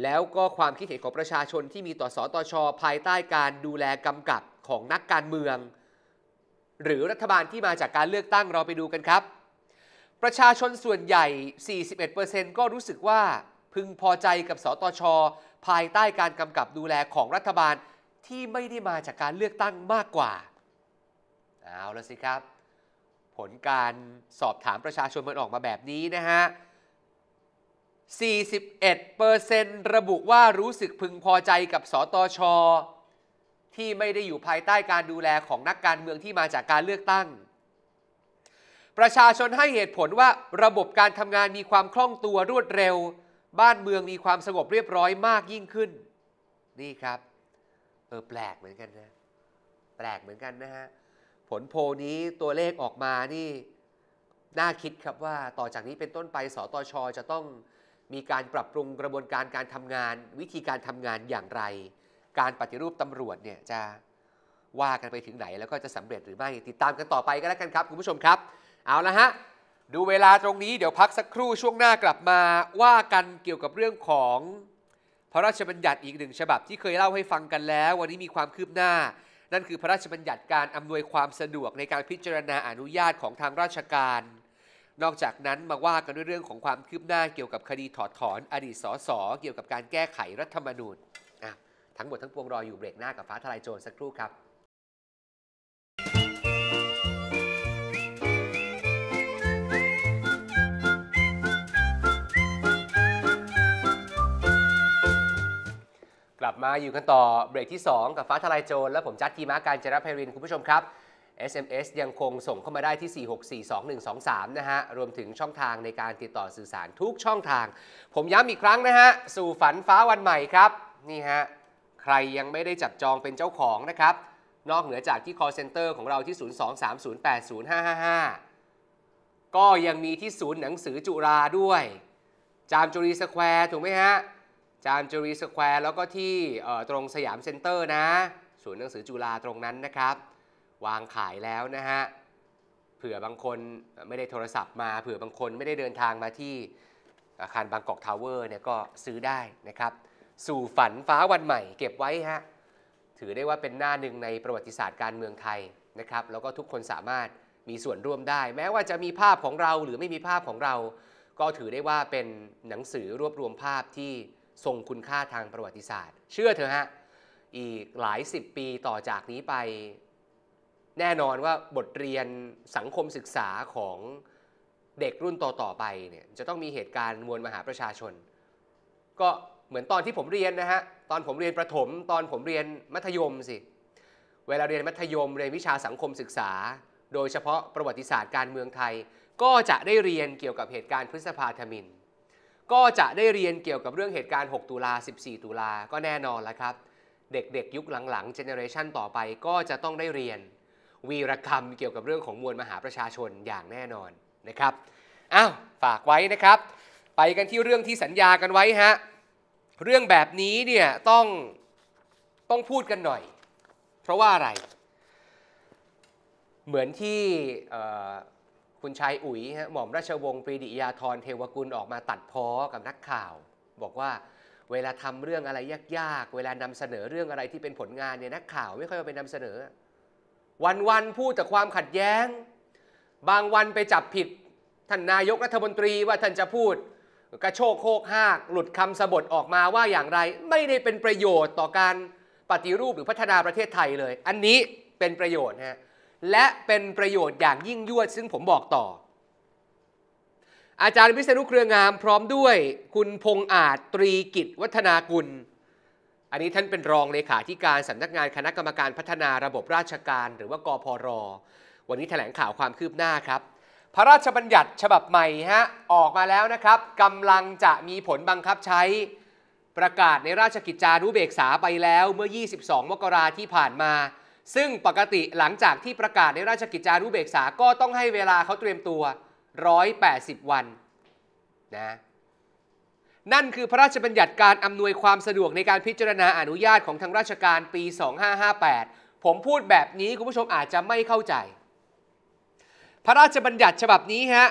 S1: แล้วก็ความคิดเห็นของประชาชนที่มีต่อสอตอชอภายใต้การดูแลกำกับของนักการเมือง หรือรัฐบาลที่มาจากการเลือกตั้งเราไปดูกันครับ ประชาชนส่วนใหญ่ 41%ก็รู้สึกว่าพึงพอใจกับสตชภายใต้การกำกับดูแลของรัฐบาลที่ไม่ได้มาจากการเลือกตั้งมากกว่า เอาละสิครับ ผลการสอบถามประชาชนมันออกมาแบบนี้นะฮะ41%ระบุว่ารู้สึกพึงพอใจกับสตชที่ไม่ได้อยู่ภายใต้การดูแลของนักการเมืองที่มาจากการเลือกตั้ง ประชาชนให้เหตุผลว่าระบบการทำงานมีความคล่องตัวรวดเร็ว บ้านเมืองมีความสงบเรียบร้อยมากยิ่งขึ้น นี่ครับ เออแปลกเหมือนกันนะ แปลกเหมือนกันนะฮะ ผลโพนี้ตัวเลขออกมานี่ น่าคิดครับว่าต่อจากนี้เป็นต้นไปสตชจะต้องมีการปรับปรุงกระบวนการการทำงาน วิธีการทำงานอย่างไร การปฏิรูปตำรวจเนี่ย จะว่ากันไปถึงไหน แล้วก็จะสำเร็จหรือไม่ติดตามกันต่อไปก็แล้วกันครับคุณผู้ชมครับ เอาละฮะดูเวลาตรงนี้ เดี๋ยวพักสักครู่ช่วงหน้ากลับมาว่ากันเกี่ยวกับเรื่องของ พระราชบัญญัติอีกหนึ่งฉบับที่เคยเล่าให้ฟังกันแล้ว วันนี้มีความคืบหน้า นั่นคือพระราชบัญญัติการอำนวยความสะดวกในการพิจารณาอนุญาตของทางราชการนอกจากนั้นมาว่ากันด้วยเรื่องของความคืบหน้าเกี่ยวกับคดีถอดถอน อดีตสสเกี่ยวกับการแก้ไขรัฐธรรมนูญทั้งหมดทั้งปวงรออยู่เบรกหน้ากับฟ้าทลายโจรสักครู่ครับ กลับมาอยู่กันต่อเบรกที่ 2กับฟ้าทลายโจรและผมจัดทีมาการจรภัยรินคุณผู้ชมครับ SMS ยังคงส่งเข้ามาได้ที่ 4642123 นะฮะ รวมถึงช่องทางในการติดต่อสื่อสารทุกช่องทาง ผมย้ำอีกครั้งนะฮะ สู่ฝันฟ้าวันใหม่ครับ นี่ฮะ ใครยังไม่ได้จับจองเป็นเจ้าของนะครับ นอกเหนือจากที่ call center ของเราที่ 023080555 ก็ยังมีที่ศูนย์หนังสือจุฬาด้วย จามจุรีสแควร์ถูกไหมฮะ จามจุรีสแควร์แล้วก็ที่ตรงสยามเซ็นเตอร์นะ ศูนย์หนังสือจุฬาตรงนั้นนะครับวางขายแล้วนะฮะ เผื่อบางคนไม่ได้โทรศัพท์มา เผื่อบางคนไม่ได้เดินทางมาที่อาคารบางกอกทาวเวอร์เนี่ยก็ซื้อได้นะครับ สู่ฝันฟ้าวันใหม่เก็บไว้ฮะ ถือได้ว่าเป็นหน้าหนึ่งในประวัติศาสตร์การเมืองไทยนะครับ แล้วก็ทุกคนสามารถมีส่วนร่วมได้ แม้ว่าจะมีภาพของเรา หรือไม่มีภาพของเรา ก็ถือได้ว่าเป็นหนังสือรวบรวมภาพที่ทรงคุณค่าทางประวัติศาสตร์ เชื่อเถอะฮะ อีกหลายสิบปีต่อจากนี้ไปแน่นอนว่าบทเรียนสังคมศึกษาของเด็กรุ่นต่อๆไปเนี่ยจะต้องมีเหตุการณ์มวลมหาประชาชน ก็เหมือนตอนที่ผมเรียนนะฮะ ตอนผมเรียนประถมตอนผมเรียนมัธยมสิเวลาเรียนมัธยมเรียนวิชาสังคมศึกษา โดยเฉพาะประวัติศาสตร์การเมืองไทย ก็จะได้เรียนเกี่ยวกับเหตุการณ์พฤษภาธมินก็จะได้เรียนเกี่ยวกับเรื่องเหตุการณ์ 6 ตุลา 14 ตุลา ก็แน่นอนแล้วครับ เด็กๆยุคหลังๆเจเนอเรชันต่อไป ก็จะต้องได้เรียนวีรกรรมเกี่ยวกับเรื่องของมวลมหาประชาชนอย่างแน่นอนนะครับอ้าวฝากไว้นะครับ ไปกันที่เรื่องที่สัญญากันไว้ฮะเรื่องแบบนี้เนี่ยต้องต้องพูดกันหน่อย เพราะว่าอะไร เหมือนที่คุณชายอุ๋ยหม่อมราชวงศ์ปรีดิยาธรเทวกุลออกมาตัดพ้อกับนักข่าว บอกว่าเวลาทำเรื่องอะไรยากๆเวลานำเสนอเรื่องอะไรที่เป็นผลงานเนี่ยนักข่าวไม่ค่อยเอาไปนำเสนอวันวันพูดแต่ความขัดแย้ง บางวันไปจับผิดท่านนายกรัฐมนตรีว่าท่านจะพูด กระโชกโคกหากหลุดคำสบทออกมาว่าอย่างไรไม่ได้เป็นประโยชน์ต่อการปฏิรูปหรือพัฒนาประเทศไทยเลย อันนี้เป็นประโยชน์ฮะและเป็นประโยชน์อย่างยิ่งยวด ซึ่งผมบอกต่อ อาจารย์วิษณุเครืองามพร้อมด้วยคุณพงอาจตรีกิจวัฒนากุลอันนี้ท่านเป็นรองเลขาธิการสำนักงานคณะกรรมการพัฒนาระบบราชการ หรือว่ากพรวันนี้แถลงข่าวความคืบหน้าครับ พระราชบัญญัติฉบับใหม่ฮะ ออกมาแล้วนะครับกำลังจะมีผลบังคับใช้ ประกาศในราชกิจจานุเบกษาไปแล้ว เมื่อ 22 มกราที่ผ่านมา ซึ่งปกติหลังจากที่ประกาศในราชกิจจานุเบกษาก็ต้องให้เวลาเขาเตรียมตัว 180 วัน นะนั่นคือพระราชบัญญัติการอำนวยความสะดวกในการพิจารณาอนุญาตของทางราชการปี 2558 ผมพูดแบบนี้คุณผู้ชมอาจจะไม่เข้าใจ พระราชบัญญัติฉบับนี้ฮะ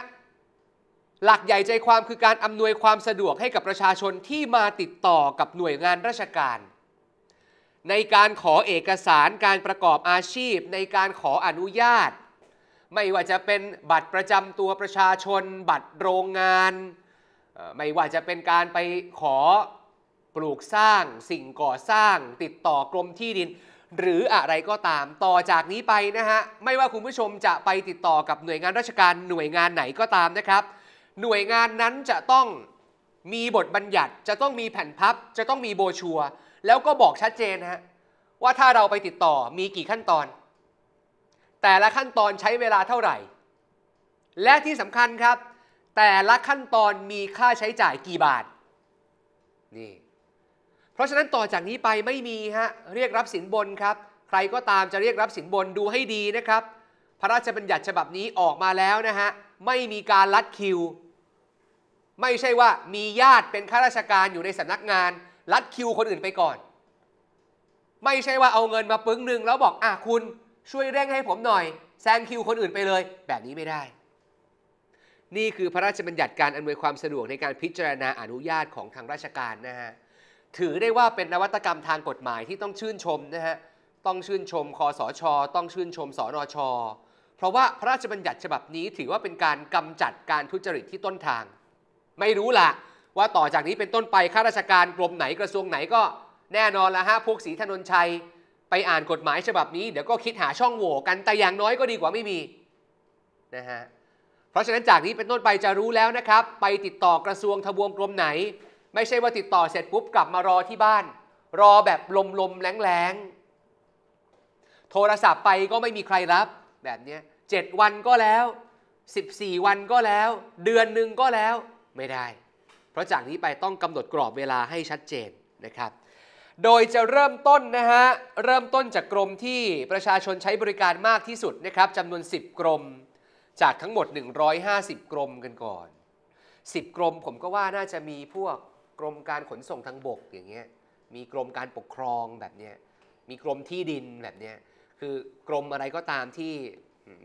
S1: หลักใหญ่ใจความคือการอำนวยความสะดวกให้กับประชาชนที่มาติดต่อกับหน่วยงานราชการ ในการขอเอกสารการประกอบอาชีพ ในการขออนุญาต ไม่ว่าจะเป็นบัตรประจำตัวประชาชน บัตรโรงงานไม่ว่าจะเป็นการไปขอปลูกสร้างสิ่งก่อสร้าง ติดต่อกรมที่ดิน หรืออะไรก็ตามต่อจากนี้ไปนะฮะไม่ว่าคุณผู้ชมจะไปติดต่อกับหน่วยงานราชการหน่วยงานไหนก็ตามนะครับ หน่วยงานนั้นจะต้องมีบทบัญญัติจะต้องมีแผ่นพับ จะต้องมีโบชัวแล้วก็บอกชัดเจนฮะว่าถ้าเราไปติดต่อ มีกี่ขั้นตอน แต่ละขั้นตอนใช้เวลาเท่าไหร่ และที่สำคัญครับแต่ละขั้นตอนมีค่าใช้จ่ายกี่บาทนี่เพราะฉะนั้นต่อจากนี้ไปไม่มีฮะเรียกรับสินบนครับใครก็ตามจะเรียกรับสินบนดูให้ดีนะครับพระราชบัญญัติฉบับนี้ออกมาแล้วนะฮะไม่มีการลัดคิว ไม่ใช่ว่ามีญาติเป็นข้าราชการอยู่ในสำนักงานลัดคิวคนอื่นไปก่อน ไม่ใช่ว่าเอาเงินมาปึ้งหนึ่งแล้วบอกอ่ะคุณช่วยเร่งให้ผมหน่อย แซงคิวคนอื่นไปเลย แบบนี้ไม่ได้นี่คือพระราชบัญญัติการอำนวยความสะดวกในการพิจารณาอนุญาตของทางราชการนะฮะถือได้ว่าเป็นนวัตกรรมทางกฎหมายที่ต้องชื่นชมนะฮะต้องชื่นชมคอสอชอต้องชื่นชมสอนอชอเพราะว่าพระราชบัญญัติฉบับนี้ถือว่าเป็นการกำจัดการทุจริตที่ต้นทาง ไม่รู้ละว่าต่อจากนี้เป็นต้นไปข้าราชการกรมไหนกระทรวงไหนก็แน่นอนละฮะพวกศรีธนนชัยไปอ่านกฎหมายฉบับนี้เดี๋ยวก็คิดหาช่องโหว่กันแต่อย่างน้อยก็ดีกว่าไม่มีนะฮะราะฉะนั้นจากนี้เป็นต้นไปจะรู้แล้วนะครับ ไปติดต่อกระทรวงทบวงกรมไหน ไม่ใช่ว่าติดต่อเสร็จปุ๊บกลับมารอที่บ้าน รอแบบลมๆแรงๆ โทรศัพท์ไปก็ไม่มีใครรับ แบบนี้เจ็ดวันก็แล้ว 14 วันก็แล้ว เดือนหนึ่งก็แล้วไม่ได้ เพราะจากนี้ไปต้องกำหนดกรอบเวลาให้ชัดเจนนะครับโดยจะเริ่มต้นนะฮะเริ่มต้นจากกรมที่ประชาชนใช้บริการมากที่สุดนะครับจำนวน 10กรมจากทั้งหมด 150 กรมกันก่อน 10 กรมผมก็ว่าน่าจะมีพวกกรมการขนส่งทางบกอย่างเงี้ย มีกรมการปกครองแบบเนี้ย มีกรมที่ดินแบบเนี้ย คือกรมอะไรก็ตามที่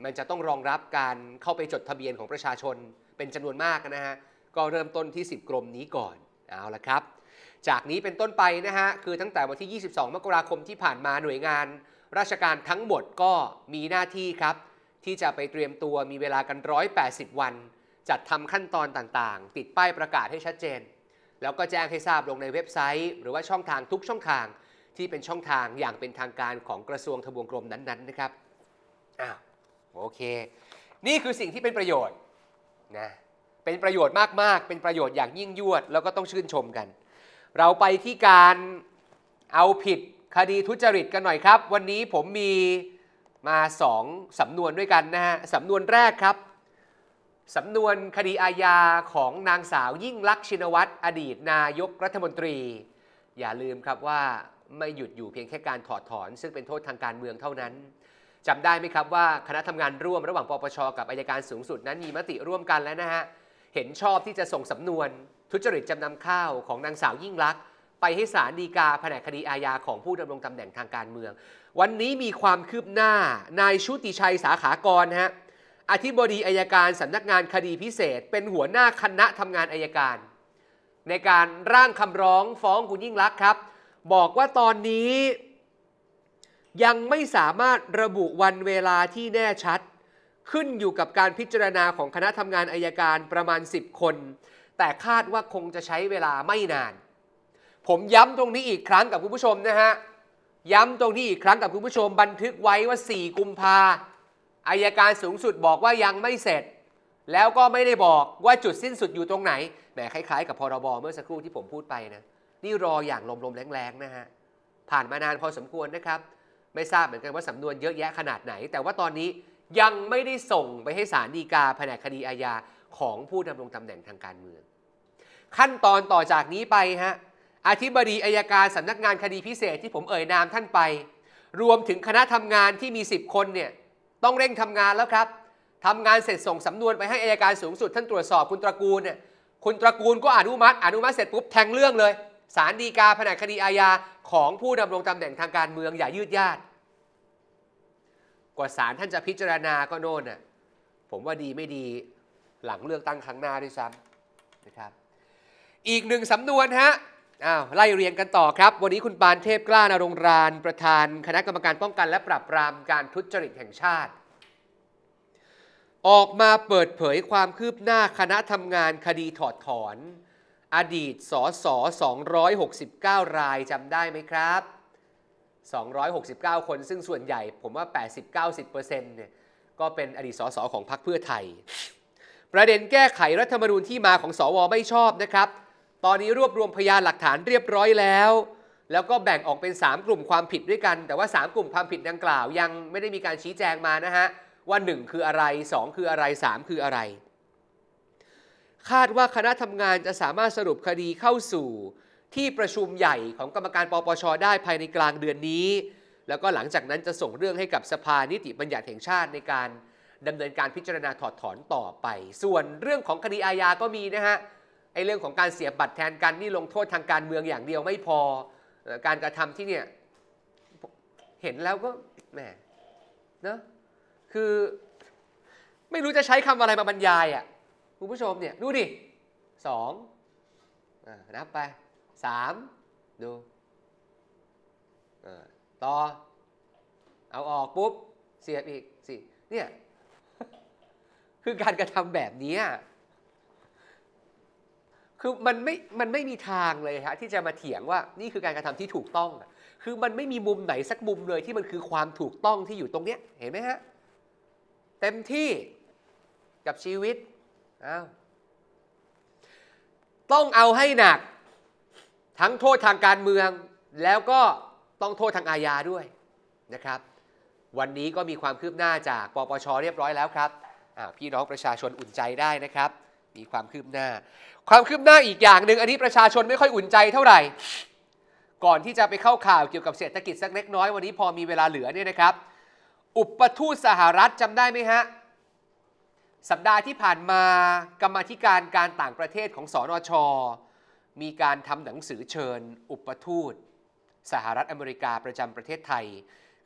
S1: มันจะต้องรองรับการเข้าไปจดทะเบียนของประชาชนเป็นจำนวนมากนะฮะ ก็เริ่มต้นที่ 10 กรมนี้ก่อน เอาละครับ จากนี้เป็นต้นไปนะฮะ คือตั้งแต่วันที่ 22 มกราคมที่ผ่านมาหน่วยงาน ราชการทั้งหมดก็มีหน้าที่ครับที่จะไปเตรียมตัวมีเวลากัน 180 วัน จัดทำขั้นตอนต่าง ๆ ติดป้ายประกาศให้ชัดเจน แล้วก็แจ้งให้ทราบลงในเว็บไซต์ หรือว่าช่องทางทุกช่องทางที่เป็นช่องทางอย่างเป็นทางการของกระทรวงทบวงกรมนั้นๆนะครับอ้าวโอเค นี่คือสิ่งที่เป็นประโยชน์นะเป็นประโยชน์มาก ๆ เป็นประโยชน์อย่างยิ่งยวดแล้วก็ต้องชื่นชมกัน เราไปที่การเอาผิดคดีทุจริตกันหน่อยครับวันนี้ผมมีมาสองสำนวนด้วยกันนะฮะ สำนวนแรกครับ สำนวนคดีอาญาของนางสาวยิ่งลักษณ์ชินวัตรอดีต นายก รัฐมนตรี อย่าลืมครับว่าไม่หยุดอยู่เพียงแค่การถอดถอน ซึ่งเป็นโทษทางการเมืองเท่านั้นจำได้ไหมครับว่าคณะทำงานร่วมระหว่างปปชกับอายการสูงสุด นั้นมีมติร่วมกันแล้วนะฮะเห็นชอบที่จะส่งสำนวน ทุจริตจำนำข้าวของนางสาวยิ่งลักษณ์ไปให้ศาลฎีกาแผนกคดีอาญาของผู้ดำรงตำแหน่งทางการเมืองวันนี้มีความคืบหน้า นายชุติชัยสาขากร ฮะ อธิบดีอายการสำนักงานคดีพิเศษ เป็นหัวหน้าคณะทำงานอายการ ในการร่างคำร้องฟ้องคุณยิ่งรักครับ บอกว่าตอนนี้ ยังไม่สามารถระบุวันเวลาที่แน่ชัด ขึ้นอยู่กับการพิจารณาของคณะทำงานอายการประมาณ 10 คน แต่คาดว่าคงจะใช้เวลาไม่นาน ผมย้ำตรงนี้อีกครั้งกับคุณผู้ชมนะฮะย้ำตรงนี้อีกครั้งกับคุณผู้ชมบันทึกไว้ว่า 4 กุมภาอายการสูงสุดบอกว่ายังไม่เสร็จ แล้วก็ไม่ได้บอกว่าจุดสิ้นสุดอยู่ตรงไหนแหมคล้าย ๆกับพรบเมื่อสักครู่ที่ผมพูดไปนะนี่รออย่างลมๆแรงๆนะฮะผ่านมานานพอสมควรนะครับ ไม่ทราบเหมือนกันว่าสำนวนเยอะแยะขนาดไหน แต่ว่าตอนนี้ยังไม่ได้ส่งไปให้ศาลฎีกาแผนกคดีอาญา ของผู้ดำรงตำแหน่งทางการเมือง ขั้นตอนต่อจากนี้ไปฮะอธิบดีอายการสำนักงานคดีพิเศษที่ผมเอ่ยนามท่านไป รวมถึงคณะทำงานที่มี 10 คนเนี่ยต้องเร่งทำงานแล้วครับทำงานเสร็จส่งสำนวนไปให้อายการสูงสุด ท่านตรวจสอบคุณตระกูลเนี่ยคุณตระกูลก็อนุมัติ อนุมัติเสร็จปุ๊บแทงเรื่องเลยสารดีกาแผนกคดีอาญาของผู้ดำรงตำแหน่งทางการเมืองอย่ายืดยาดกว่าสารท่านจะพิจารณาก็โน่นน่ะผมว่าดีไม่ดีหลังเลือกตั้งครั้งหน้าด้วยซ้ำนะครับ อีกหนึ่งสำนวนฮะอ้าวไล่เรียงกันต่อครับ วันนี้คุณปานเทพกล้านารงรานประธาน คณะกรรมการป้องกันและปราบปรามการทุจริตแห่งชาติ ออกมาเปิดเผยความคืบหน้าคณะทำงานคดีถอดถอน อดีตสส269 รายจำได้ไหมครับ 269 คนซึ่งส่วนใหญ่ ผมว่า 80-90%เนี่ย ก็เป็นอดีตสสของพรรคเพื่อไทย ประเด็นแก้ไขรัฐธรรมนูญที่มาของสวไม่ชอบนะครับตอนนี้รวบรวมพยานหลักฐานเรียบร้อยแล้ว แล้วก็แบ่งออกเป็น 3 กลุ่มความผิดด้วยกัน แต่ว่า 3 กลุ่มความผิดดังกล่าว ยังไม่ได้มีการชี้แจงมานะฮะ ว่า 1 คืออะไร 2 คืออะไร 3 คืออะไร คาดว่าคณะทำงานจะสามารถสรุปคดีเข้าสู่ ที่ประชุมใหญ่ของกรรมการปปชได้ภายในกลางเดือนนี้ แล้วก็หลังจากนั้นจะส่งเรื่องให้กับสภานิติบัญญัติแห่งชาติในการดำเนินการพิจารณาถอดถอนต่อไป ส่วนเรื่องของคดีอาญาก็มีนะฮะไอ้เรื่องของการเสียบัตรแทนกันนี่ลงโทษทางการเมืองอย่างเดียวไม่พอ การกระทำที่เนี่ย เห็นแล้วก็แหมเนะคือไม่รู้จะใช้คำอะไรมาบรรยายอะ่ะคุณผู้ชมเนี่ย ดูดิสองนับไปสามดูต่อ เอาออกปุ๊บ เสียบอีกสี่เนี่ย คือการกระทำแบบนี้คือมันไม่มันไม่มีทางเลยฮะที่จะมาเถียงว่านี่คือการกระทำที่ถูกต้อง คือมันไม่มีมุมไหนสักมุมเลยที่มันคือความถูกต้องที่อยู่ตรงเนี้ยเห็นไหมฮะเต็มที่กับชีวิตอ้าวต้องเอาให้หนักทั้งโทษทางการเมืองแล้วก็ต้องโทษทางอาญาด้วยนะครับ วันนี้ก็มีความคืบหน้าจากปปชเรียบร้อยแล้วครับพี่น้องประชาชนอุ่นใจได้นะครับมีความคืบหน้า ความคืบหน้าอีกอย่างหนึ่งอันนี้ประชาชนไม่ค่อยอุ่นใจเท่าไหร่ ก่อนที่จะไปเข้าข่าวเกี่ยวกับเศรษฐกิจสักเล็กน้อย วันนี้พอมีเวลาเหลือเนี่ยนะครับ อุปทูตสหรัฐจำได้ไหมฮะ สัปดาห์ที่ผ่านมากรรมธิการการต่างประเทศของสอนอชอมีการทำหนังสือเชิญอุปทูต สหรัฐอเมริกาประจำประเทศไทย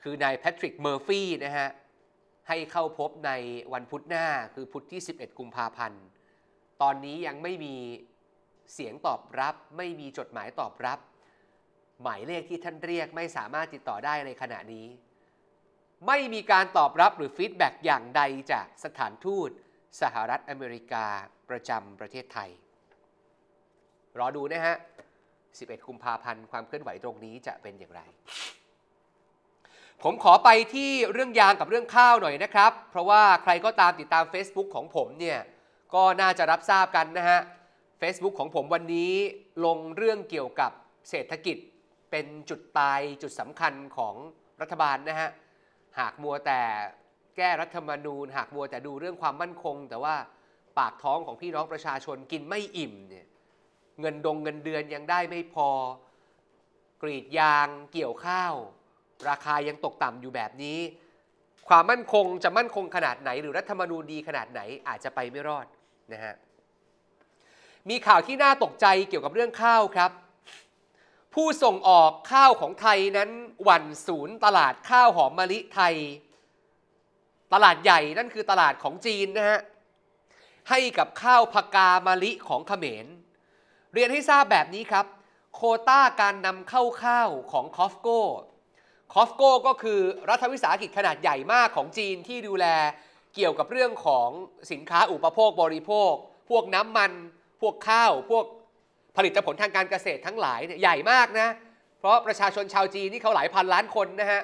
S1: คือนายแพทริกเมอร์ฟี่นะฮะให้เข้าพบในวันพุธหน้าคือพุธที่ 11 กุมภาพันธ์ตอนนี้ยังไม่มีเสียงตอบรับ ไม่มีจดหมายตอบรับ หมายเลขที่ท่านเรียกไม่สามารถติดต่อได้ในขณะนี้ ไม่มีการตอบรับหรือฟีดแบ็กอย่างใดจากสถานทูตสหรัฐอเมริกาประจำประเทศไทย รอดูนะฮะ 11กุมภาพันธ์ความเคลื่อนไหวตรงนี้จะเป็นอย่างไร ผมขอไปที่เรื่องยางกับเรื่องข้าวหน่อยนะครับ เพราะว่าใครก็ตามติดตาม Facebook ของผมเนี่ยก็น่าจะรับทราบกันนะฮะ Facebook ของผมวันนี้ลงเรื่องเกี่ยวกับเศรษฐกิจเป็นจุดตาย จุดสำคัญของรัฐบาลนะฮะ หากมัวแต่แก้รัฐมนูญ หากมัวแต่ดูเรื่องความมั่นคง แต่ว่าปากท้องของพี่น้องประชาชนกินไม่อิ่มเนี่ยเงินดงเงินเดือนยังได้ไม่พอ กรีดยางเกี่ยวข้าว ราคายังตกต่ำอยู่แบบนี้ ความมั่นคงจะมั่นคงขนาดไหนหรือรัฐธรรมนูญดีขนาดไหนอาจจะไปไม่รอดนะฮะมีข่าวที่น่าตกใจเกี่ยวกับเรื่องข้าวครับ ผู้ส่งออกข้าวของไทยนั้นหวันศูนย์ตลาดข้าวหอมมะลิไทย ตลาดใหญ่นั่นคือตลาดของจีนนะฮะ ให้กับข้าวพกามะลิของเขมร เรียนให้ทราบแบบนี้ครับ โคต้าการนำเข้าข้าวของคอฟโก้คอฟโก้ก็คือรัฐวิสาหกิจขนาดใหญ่มากของจีนที่ดูแลเกี่ยวกับเรื่องของสินค้าอุปโภคบริโภค พวกน้ำมัน พวกข้าว พวกผลิตผลทางการเกษตรทั้งหลายเนี่ยใหญ่มากนะ เพราะประชาชนชาวจีนนี่เขาหลายพันล้านคนนะฮะ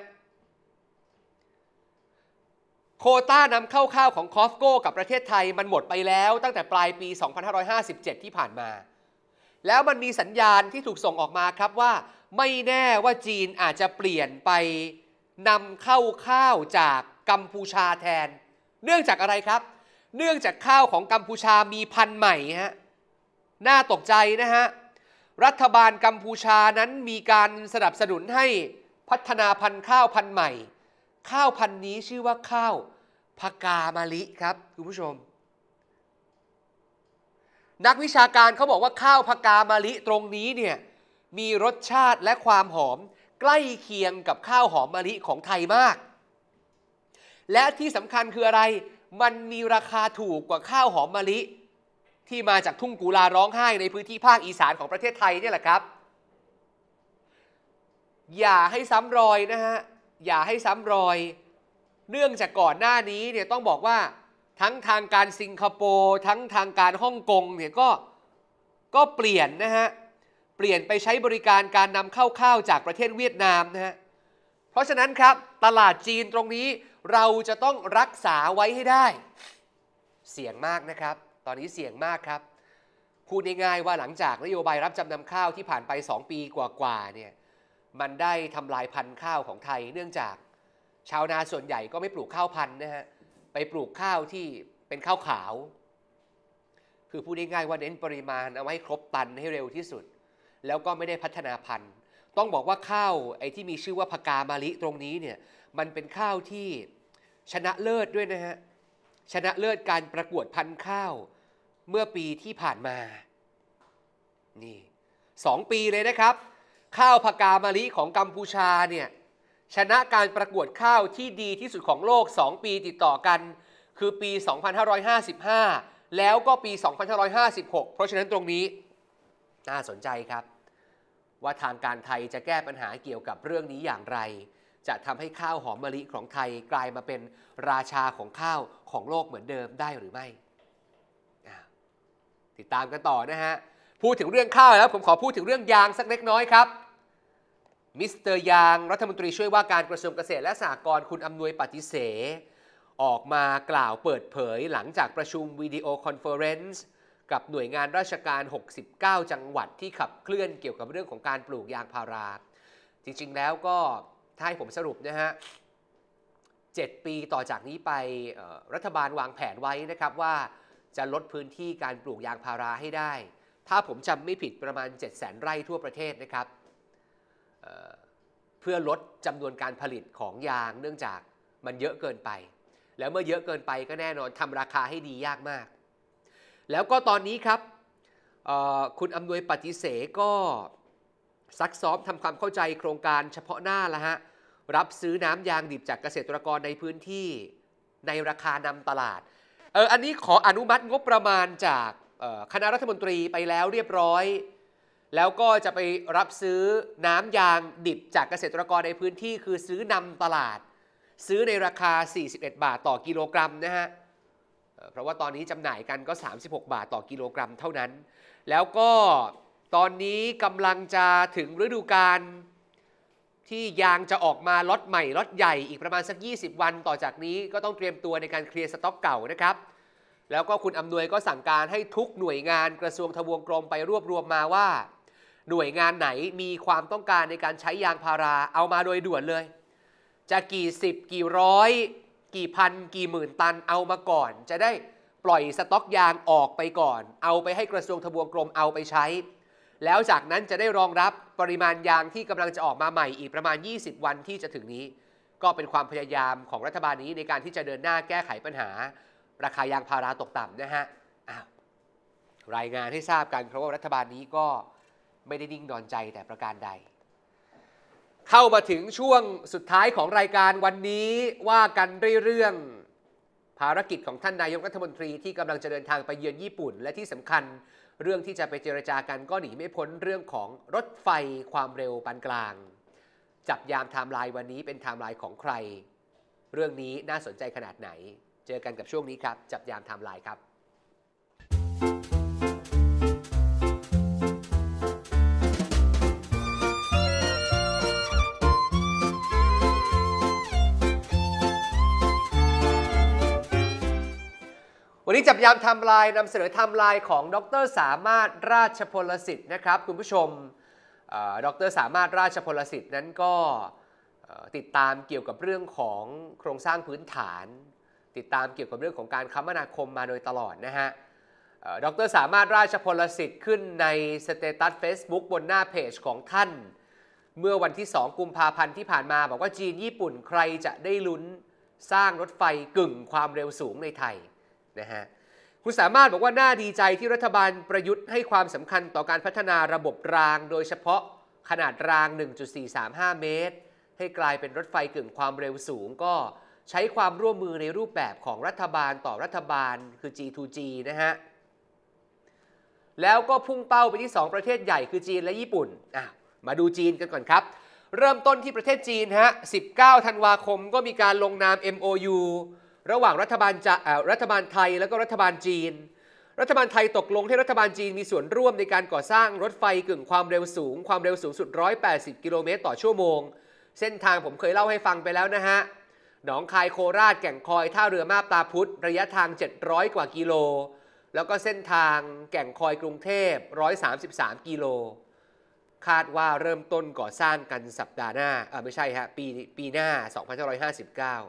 S1: โคต้านำเข้าข้าวของคอฟโก้กับประเทศไทยมันหมดไปแล้วตั้งแต่ปลายปี 2557 ที่ผ่านมา แล้วมันมีสัญญาณที่ถูกส่งออกมาครับว่า ไม่แน่ว่าจีนอาจจะเปลี่ยนไปนำเข้าข้าวจากกัมพูชาแทนเนื่องจากอะไรครับ เนื่องจากข้าวของกัมพูชามีพันธุ์ใหม่ฮะ น่าตกใจนะฮะ รัฐบาลกัมพูชานั้นมีการสนับสนุนให้พัฒนาพันธุ์ข้าวพันธุ์ใหม่ ข้าวพันธุ์นี้ชื่อว่าข้าวพากามาลิครับคุณผู้ชม นักวิชาการเขาบอกว่าข้าวพากามาลิตรงนี้เนี่ยมีรสชาติและความหอมใกล้เคียงกับข้าวหอมมะลิของไทยมากและที่สำคัญคืออะไร มันมีราคาถูกกว่าข้าวหอมมะลิ ที่มาจากทุ่งกุลาร้องไห้ ในพื้นที่ภาคอีสานของประเทศไทยนี่แหละครับ อย่าให้ซ้ำรอยนะฮะ อย่าให้ซ้ำรอย เนื่องจากก่อนหน้านี้เนี่ยต้องบอกว่าทั้งทางการสิงคโปร์ทั้งทางการฮ่องกงเนี่ยก็ก็เปลี่ยนนะฮะ เปลี่ยนไปใช้บริการการนำเข้า ข้าว จากประเทศเวียดนามนะฮะ เพราะฉะนั้นครับตลาดจีนตรงนี้เราจะต้องรักษาไว้ให้ได้ เสี่ยงมากนะครับ ตอนนี้เสี่ยงมากครับ พูดง่ายๆว่าหลังจากนโยบายรับจำนำข้าวที่ผ่านไป 2ปีกว่าๆเนี่ยมันได้ทำลายพันธุ์ข้าวของไทย เนื่องจากชาวนาส่วนใหญ่ก็ไม่ปลูกข้าวพันธุ์นะฮะไปปลูกข้าวที่เป็นข้าวขาว คือพูดง่ายๆว่าเน้นปริมาณ เอาไว้ครบตันให้เร็วที่สุด แล้วก็ไม่ได้พัฒนาพันธุ์ ต้องบอกว่าข้าวไอ้ที่มีชื่อว่าพกามาลิตรงนี้เนี่ยมันเป็นข้าวที่ชนะเลิศด้วยนะฮะชนะเลิศการประกวดพันข้าวเมื่อปีที่ผ่านมานี่สองปีเลยนะครับ ข้าวพากามะลิของกัมพูชาเนี่ยชนะการประกวดข้าวที่ดีที่สุดของโลก 2 ปีติดต่อกัน คือปี 2555 แล้วก็ปี 2556 เพราะฉะนั้นตรงนี้ น่าสนใจครับ ว่าทางการไทยจะแก้ปัญหาเกี่ยวกับเรื่องนี้อย่างไรจะทำให้ข้าวหอมมะลิของไทยกลายมาเป็นราชาของข้าวของโลกเหมือนเดิมได้หรือไม่ ติดตามกันต่อนะฮะ พูดถึงเรื่องข้าวแล้วผมขอพูดถึงเรื่องยางสักเล็กน้อยครับ มิสเตอร์ยางรัฐมนตรีช่วยว่าการกระทรวงเกษตรและสหกรณ์คุณอำนวยปฏิเสธออกมากล่าวเปิดเผยหลังจากประชุมวิดีโอคอนเฟอเรนซ์ กับหน่วยงานราชการ 69 จังหวัดที่ขับเคลื่อนเกี่ยวกับเรื่องของการปลูกยางพารา จริง ๆ แล้วก็ถ้าให้ผมสรุปนะฮะ7ปีต่อจากนี้ไปรัฐบาลวางแผนไว้นะครับว่าจะลดพื้นที่การปลูกยางพาราให้ได้ ถ้าผมจำไม่ผิดประมาณ7 0 0 0นไร่ทั่วประเทศนะครับเเพื่อลดจำนวนการผลิตของยางเนื่องจากมันเยอะเกินไป แล้วเมื่อเยอะเกินไปก็แน่นอนทำราคาให้ดียากมาก แล้วก็ตอนนี้ครับคุณอำนวยปฏิเสก็ซักซ้อมทำความเข้าใจโครงการเฉพาะหน้าละฮะ รับซื้อน้ำยางดิบจากเกษตรกรในพื้นที่ในราคานำตลาดเอออันนี้ขออนุมัติงบประมาณจากคณะรัฐมนตรีไปแล้วเรียบร้อย แล้วก็จะไปรับซื้อน้ำยางดิบจากเกษตรกรในพื้นที่คือซื้อนำตลาด ซื้อในราคา 41 บาทต่อกิโลกรัมนะฮะเพราะว่าตอนนี้จำหน่ายกันก็ 36 บาทต่อกิโลกรัม เท่านั้น แล้วก็ตอนนี้กำลังจะถึงฤดูกาลที่ยางจะออกมาล็อตใหม่ล็อตใหญ่อีกประมาณสัก 20 วันต่อจากนี้ก็ต้องเตรียมตัวในการเคลียร์สต็อกเก่านะครับ แล้วก็คุณอำนวยก็สั่งการให้ทุกหน่วยงานกระทรวงทบวงกรมไปรวบรวมมาว่า หน่วยงานไหนมีความต้องการในการใช้ยางพาราเอามาโดยด่วนเลย จะกี่สิบกี่ร้อยกี่พันกี่หมื่นตันเอามาก่อน จะได้ปล่อยสต็อกยางออกไปก่อน เอาไปให้กระทรวงทบวงกรมเอาไปใช้แล้วจากนั้นจะได้รองรับปริมาณยางที่กำลังจะออกมาใหม่อีกประมาณ 20 วันที่จะถึงนี้ ก็เป็นความพยายามของรัฐบาลนี้ในการที่จะเดินหน้าแก้ไขปัญหาราคายางพาราตกต่ำนะฮะรายงานให้ทราบกันเพราะว่ารัฐบาลนี้ก็ไม่ได้นิ่งนอนใจแต่ประการใด เข้ามาถึงช่วงสุดท้ายของรายการวันนี้ว่ากันเรื่องภารกิจของท่านนายกรัฐมนตรีที่กำลังจะเดินทางไปเยือนญี่ปุ่นและที่สำคัญเรื่องที่จะไปเจรจากันก็หนีไม่พ้นเรื่องของรถไฟความเร็วปานกลาง จับยามไทม์ไลน์วันนี้เป็นไทม์ไลน์ของใคร เรื่องนี้น่าสนใจขนาดไหน เจอกันกับช่วงนี้ครับ จับยามไทม์ไลน์ครับวันนี้จับยามทำลายนำเสนอทำลายของดร สามารถราชพลสิทธิ์นะครับคุณผู้ชมดร สามารถราชพลสิทธิ์นั้นก็ติดตามเกี่ยวกับเรื่องของโครงสร้างพื้นฐาน ติดตามเกี่ยวกับเรื่องของการคมนาคมมาโดยตลอดนะฮะดร สามารถราชพลสิทธิ์ขึ้นในสเตตัส Facebook บนหน้าเพจของท่าน เมื่อวันที่ 2 กุมภาพันธ์ที่ผ่านมาบอกว่าจีนญี่ปุ่นใครจะได้ลุ้นสร้างรถไฟกึ่งความเร็วสูงในไทยนะฮะคุณสามารถบอกว่าน่าดีใจที่รัฐบาลประยุทธ์ให้ความสำคัญต่อการพัฒนาระบบรางโดยเฉพาะขนาดราง 1.435 เมตร ให้กลายเป็นรถไฟกึ่งความเร็วสูงก็ใช้ความร่วมมือในรูปแบบของรัฐบาลต่อรัฐบาลคือ G2G นะฮะแล้วก็พุ่งเป้าไปที่ 2 ประเทศใหญ่คือจีนและญี่ปุ่น มาดูจีนกันก่อนครับ เริ่มต้นที่ประเทศจีนฮะ19 ธันวาคมก็มีการลงนาม MOU ระหว่างรัฐบาลจะรัฐบาลไทยแล้วก็รัฐบาลจีน รัฐบาลไทยตกลงให้รัฐบาลจีนมีส่วนร่วมในการก่อสร้างรถไฟกึ่งความเร็วสูงความเร็วสูงสุด180กิโลเมตรต่อชั่วโมง เส้นทางผมเคยเล่าให้ฟังไปแล้วนะฮะ หนองคายโคราชแก่งคอยท่าเรือมาบตาพุธระยะทาง 700 กว่ากิโล แล้วก็เส้นทางแก่งคอยกรุงเทพ133กิโลคาดว่าเริ่มต้นก่อสร้างกันสัปดาห์หน้าเออไม่ใช่ฮะปีปีหน้า2559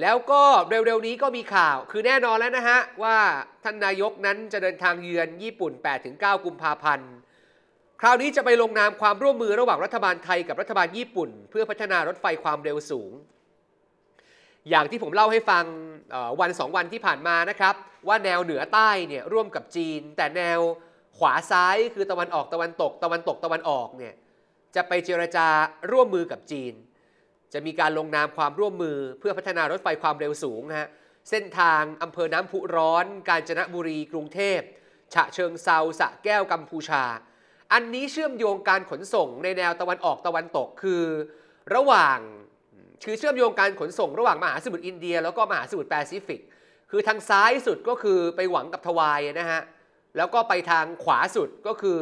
S1: แล้วก็เร็วๆนี้ก็มีข่าวคือแน่นอนแล้วนะฮะ ว่าท่านนายกนั้นจะเดินทางเยือนญี่ปุ่น 8-9 กุมภาพันธ์ คราวนี้จะไปลงนามความร่วมมือระหว่างรัฐบาลไทยกับรัฐบาลญี่ปุ่น เพื่อพัฒนารถไฟความเร็วสูง อย่างที่ผมเล่าให้ฟังวันสองวันที่ผ่านมานะครับ ว่าแนวเหนือใต้เนี่ยร่วมกับจีน แต่แนวขวาซ้ายคือตะวันออกตะวันตกตะวันตกตะวันออกเนี่ยจะไปเจรจาร่วมมือกับจีนจะมีการลงนามความร่วมมือเพื่อพัฒนารถไฟความเร็วสูงฮะเส้นทางอำเภอน้ำพุร้อน กาญจนบุรีกรุงเทพ ฉะเชิงเซาสะแก้วกัมพูชา อันนี้เชื่อมโยงการขนส่งในแนวตะวันออกตะวันตกคือ ระหว่างคือเชื่อมโยงการขนส่งระหว่างมหาสมุทรอินเดียแล้วก็มหาสมุทรแปซิฟิก คือทางซ้ายสุดก็คือไปหวังกับทวายนะฮะแล้วก็ไปทางขวาสุดก็คือ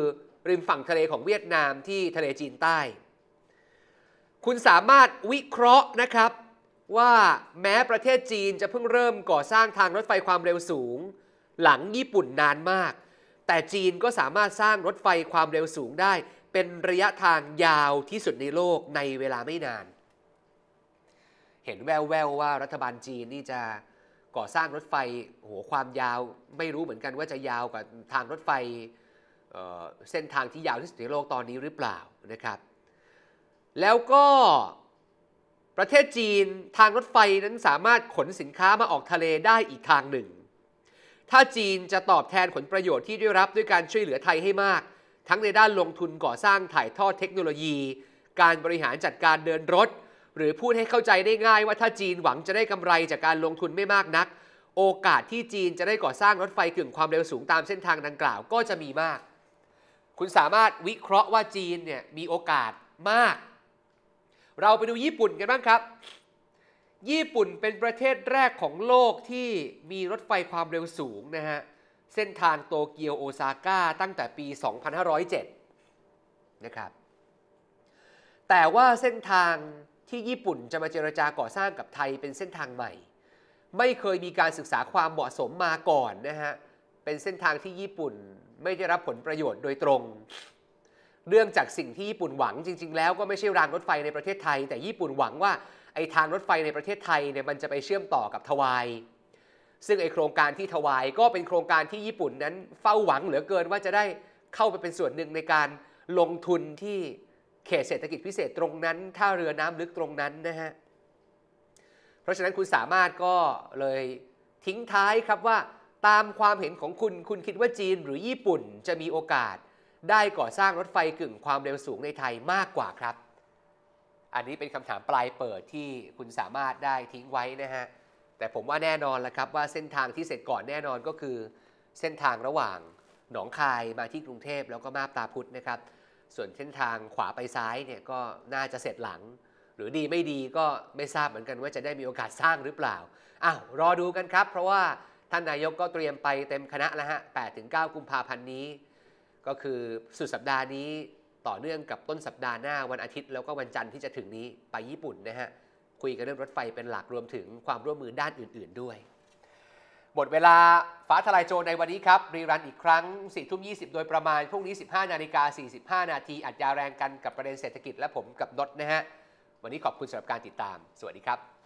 S1: ริมฝั่งทะเลของเวียดนามที่ทะเลจีนใต้คุณสามารถวิเคราะห์นะครับว่าแม้ประเทศจีนจะเพิ่งเริ่มก่อสร้างทางรถไฟความเร็วสูงหลังญี่ปุ่นนานมาก แต่จีนก็สามารถสร้างรถไฟความเร็วสูงได้ เป็นระยะทางยาวที่สุดในโลกในเวลาไม่นาน เห็นแววๆวว่ารัฐบาลจีนนี่จะก่อสร้างรถไฟโหความยาวไม่รู้เหมือนกันว่าจะยาวกว่าทางรถไฟเเส้นทางที่ยาวที่สุดในโลกตอนนี้หรือเปล่านะครับแล้วก็ประเทศจีนทางรถไฟนั้นสามารถขนสินค้ามาออกทะเลได้อีกทางหนึ่ง ถ้าจีนจะตอบแทนผลประโยชน์ที่ได้รับด้วยการช่วยเหลือไทยให้มาก ทั้งในด้านลงทุนก่อสร้างถ่ายทอดเทคโนโลยี การบริหารจัดการเดินรถ หรือพูดให้เข้าใจได้ง่ายว่าถ้าจีนหวังจะได้กำไรจากการลงทุนไม่มากนัก โอกาสที่จีนจะได้ก่อสร้างรถไฟกึ่งความเร็วสูงตามเส้นทางดังกล่าวก็จะมีมาก คุณสามารถวิเคราะห์ว่าจีนเนี่ยมีโอกาสมากเราไปดูญี่ปุ่นกันบ้างครับ ญี่ปุ่นเป็นประเทศแรกของโลกที่มีรถไฟความเร็วสูงนะฮะ เส้นทางโตเกียวโอซาก้าตั้งแต่ปี 2507 นะครับ แต่ว่าเส้นทางที่ญี่ปุ่นจะมาเจรจาก่อสร้างกับไทยเป็นเส้นทางใหม่ ไม่เคยมีการศึกษาความเหมาะสมมาก่อนนะฮะ เป็นเส้นทางที่ญี่ปุ่นไม่ได้รับผลประโยชน์โดยตรงเรื่องจากสิ่งที่ญี่ปุ่นหวังจริงๆ แล้วก็ไม่ใช่รางรถไฟในประเทศไทย แต่ญี่ปุ่นหวังว่าไอ้ทางรถไฟในประเทศไทยเนี่ยมันจะไปเชื่อมต่อกับทวาย ซึ่งไอโครงการที่ทวายก็เป็นโครงการที่ญี่ปุ่นนั้นเฝ้าหวังเหลือเกินว่าจะได้เข้าไปเป็นส่วนหนึ่งในการลงทุนที่ เขตเศรษฐกิจพิเศษตรงนั้นท่าเรือน้ำลึกตรงนั้นนะฮะเพราะฉะนั้นคุณสามารถก็เลยทิ้งท้ายครับว่าตามความเห็นของคุณคุณคิดว่าจีนหรือญี่ปุ่นจะมีโอกาสได้ก่อสร้างรถไฟกึ่งความเร็วสูงในไทยมากกว่าครับ อันนี้เป็นคำถามปลายเปิดที่คุณสามารถได้ทิ้งไว้นะฮะ แต่ผมว่าแน่นอนแล้วครับว่าเส้นทางที่เสร็จก่อนแน่นอนก็คือ เส้นทางระหว่างหนองคายมาที่กรุงเทพแล้วก็มาบตาพุธนะครับ ส่วนเส้นทางขวาไปซ้ายเนี่ยก็น่าจะเสร็จหลัง หรือดีไม่ดีก็ไม่ทราบเหมือนกัน ว่าจะได้มีโอกาสสร้างหรือเปล่า อ้าวรอดูกันครับ เพราะว่าท่านนายกก็เตรียมไปเต็มคณะแล้วฮะ8-9กุมภาพันธ์นี้ก็คือสุดสัปดาห์นี้ต่อเนื่องกับต้นสัปดาห์หน้าวันอาทิตย์แล้วก็วันจันทร์ที่จะถึงนี้ไปญี่ปุ่นนะฮะ คุยกันเรื่องรถไฟเป็นหลักรวมถึงความร่วมมือด้านอื่นๆด้วย หมดเวลาฟ้าทลายโจรในวันนี้ครับ รีรันอีกครั้ง4ทุ่ม20 โดยประมาณพรุ่งนี้ 15นาฬิกา 45 นาทีอัดยาแรงกันกับประเด็นเศรษฐกิจ และผมกับนดนะฮะวันนี้ขอบคุณสำหรับการติดตาม สวัสดีครับ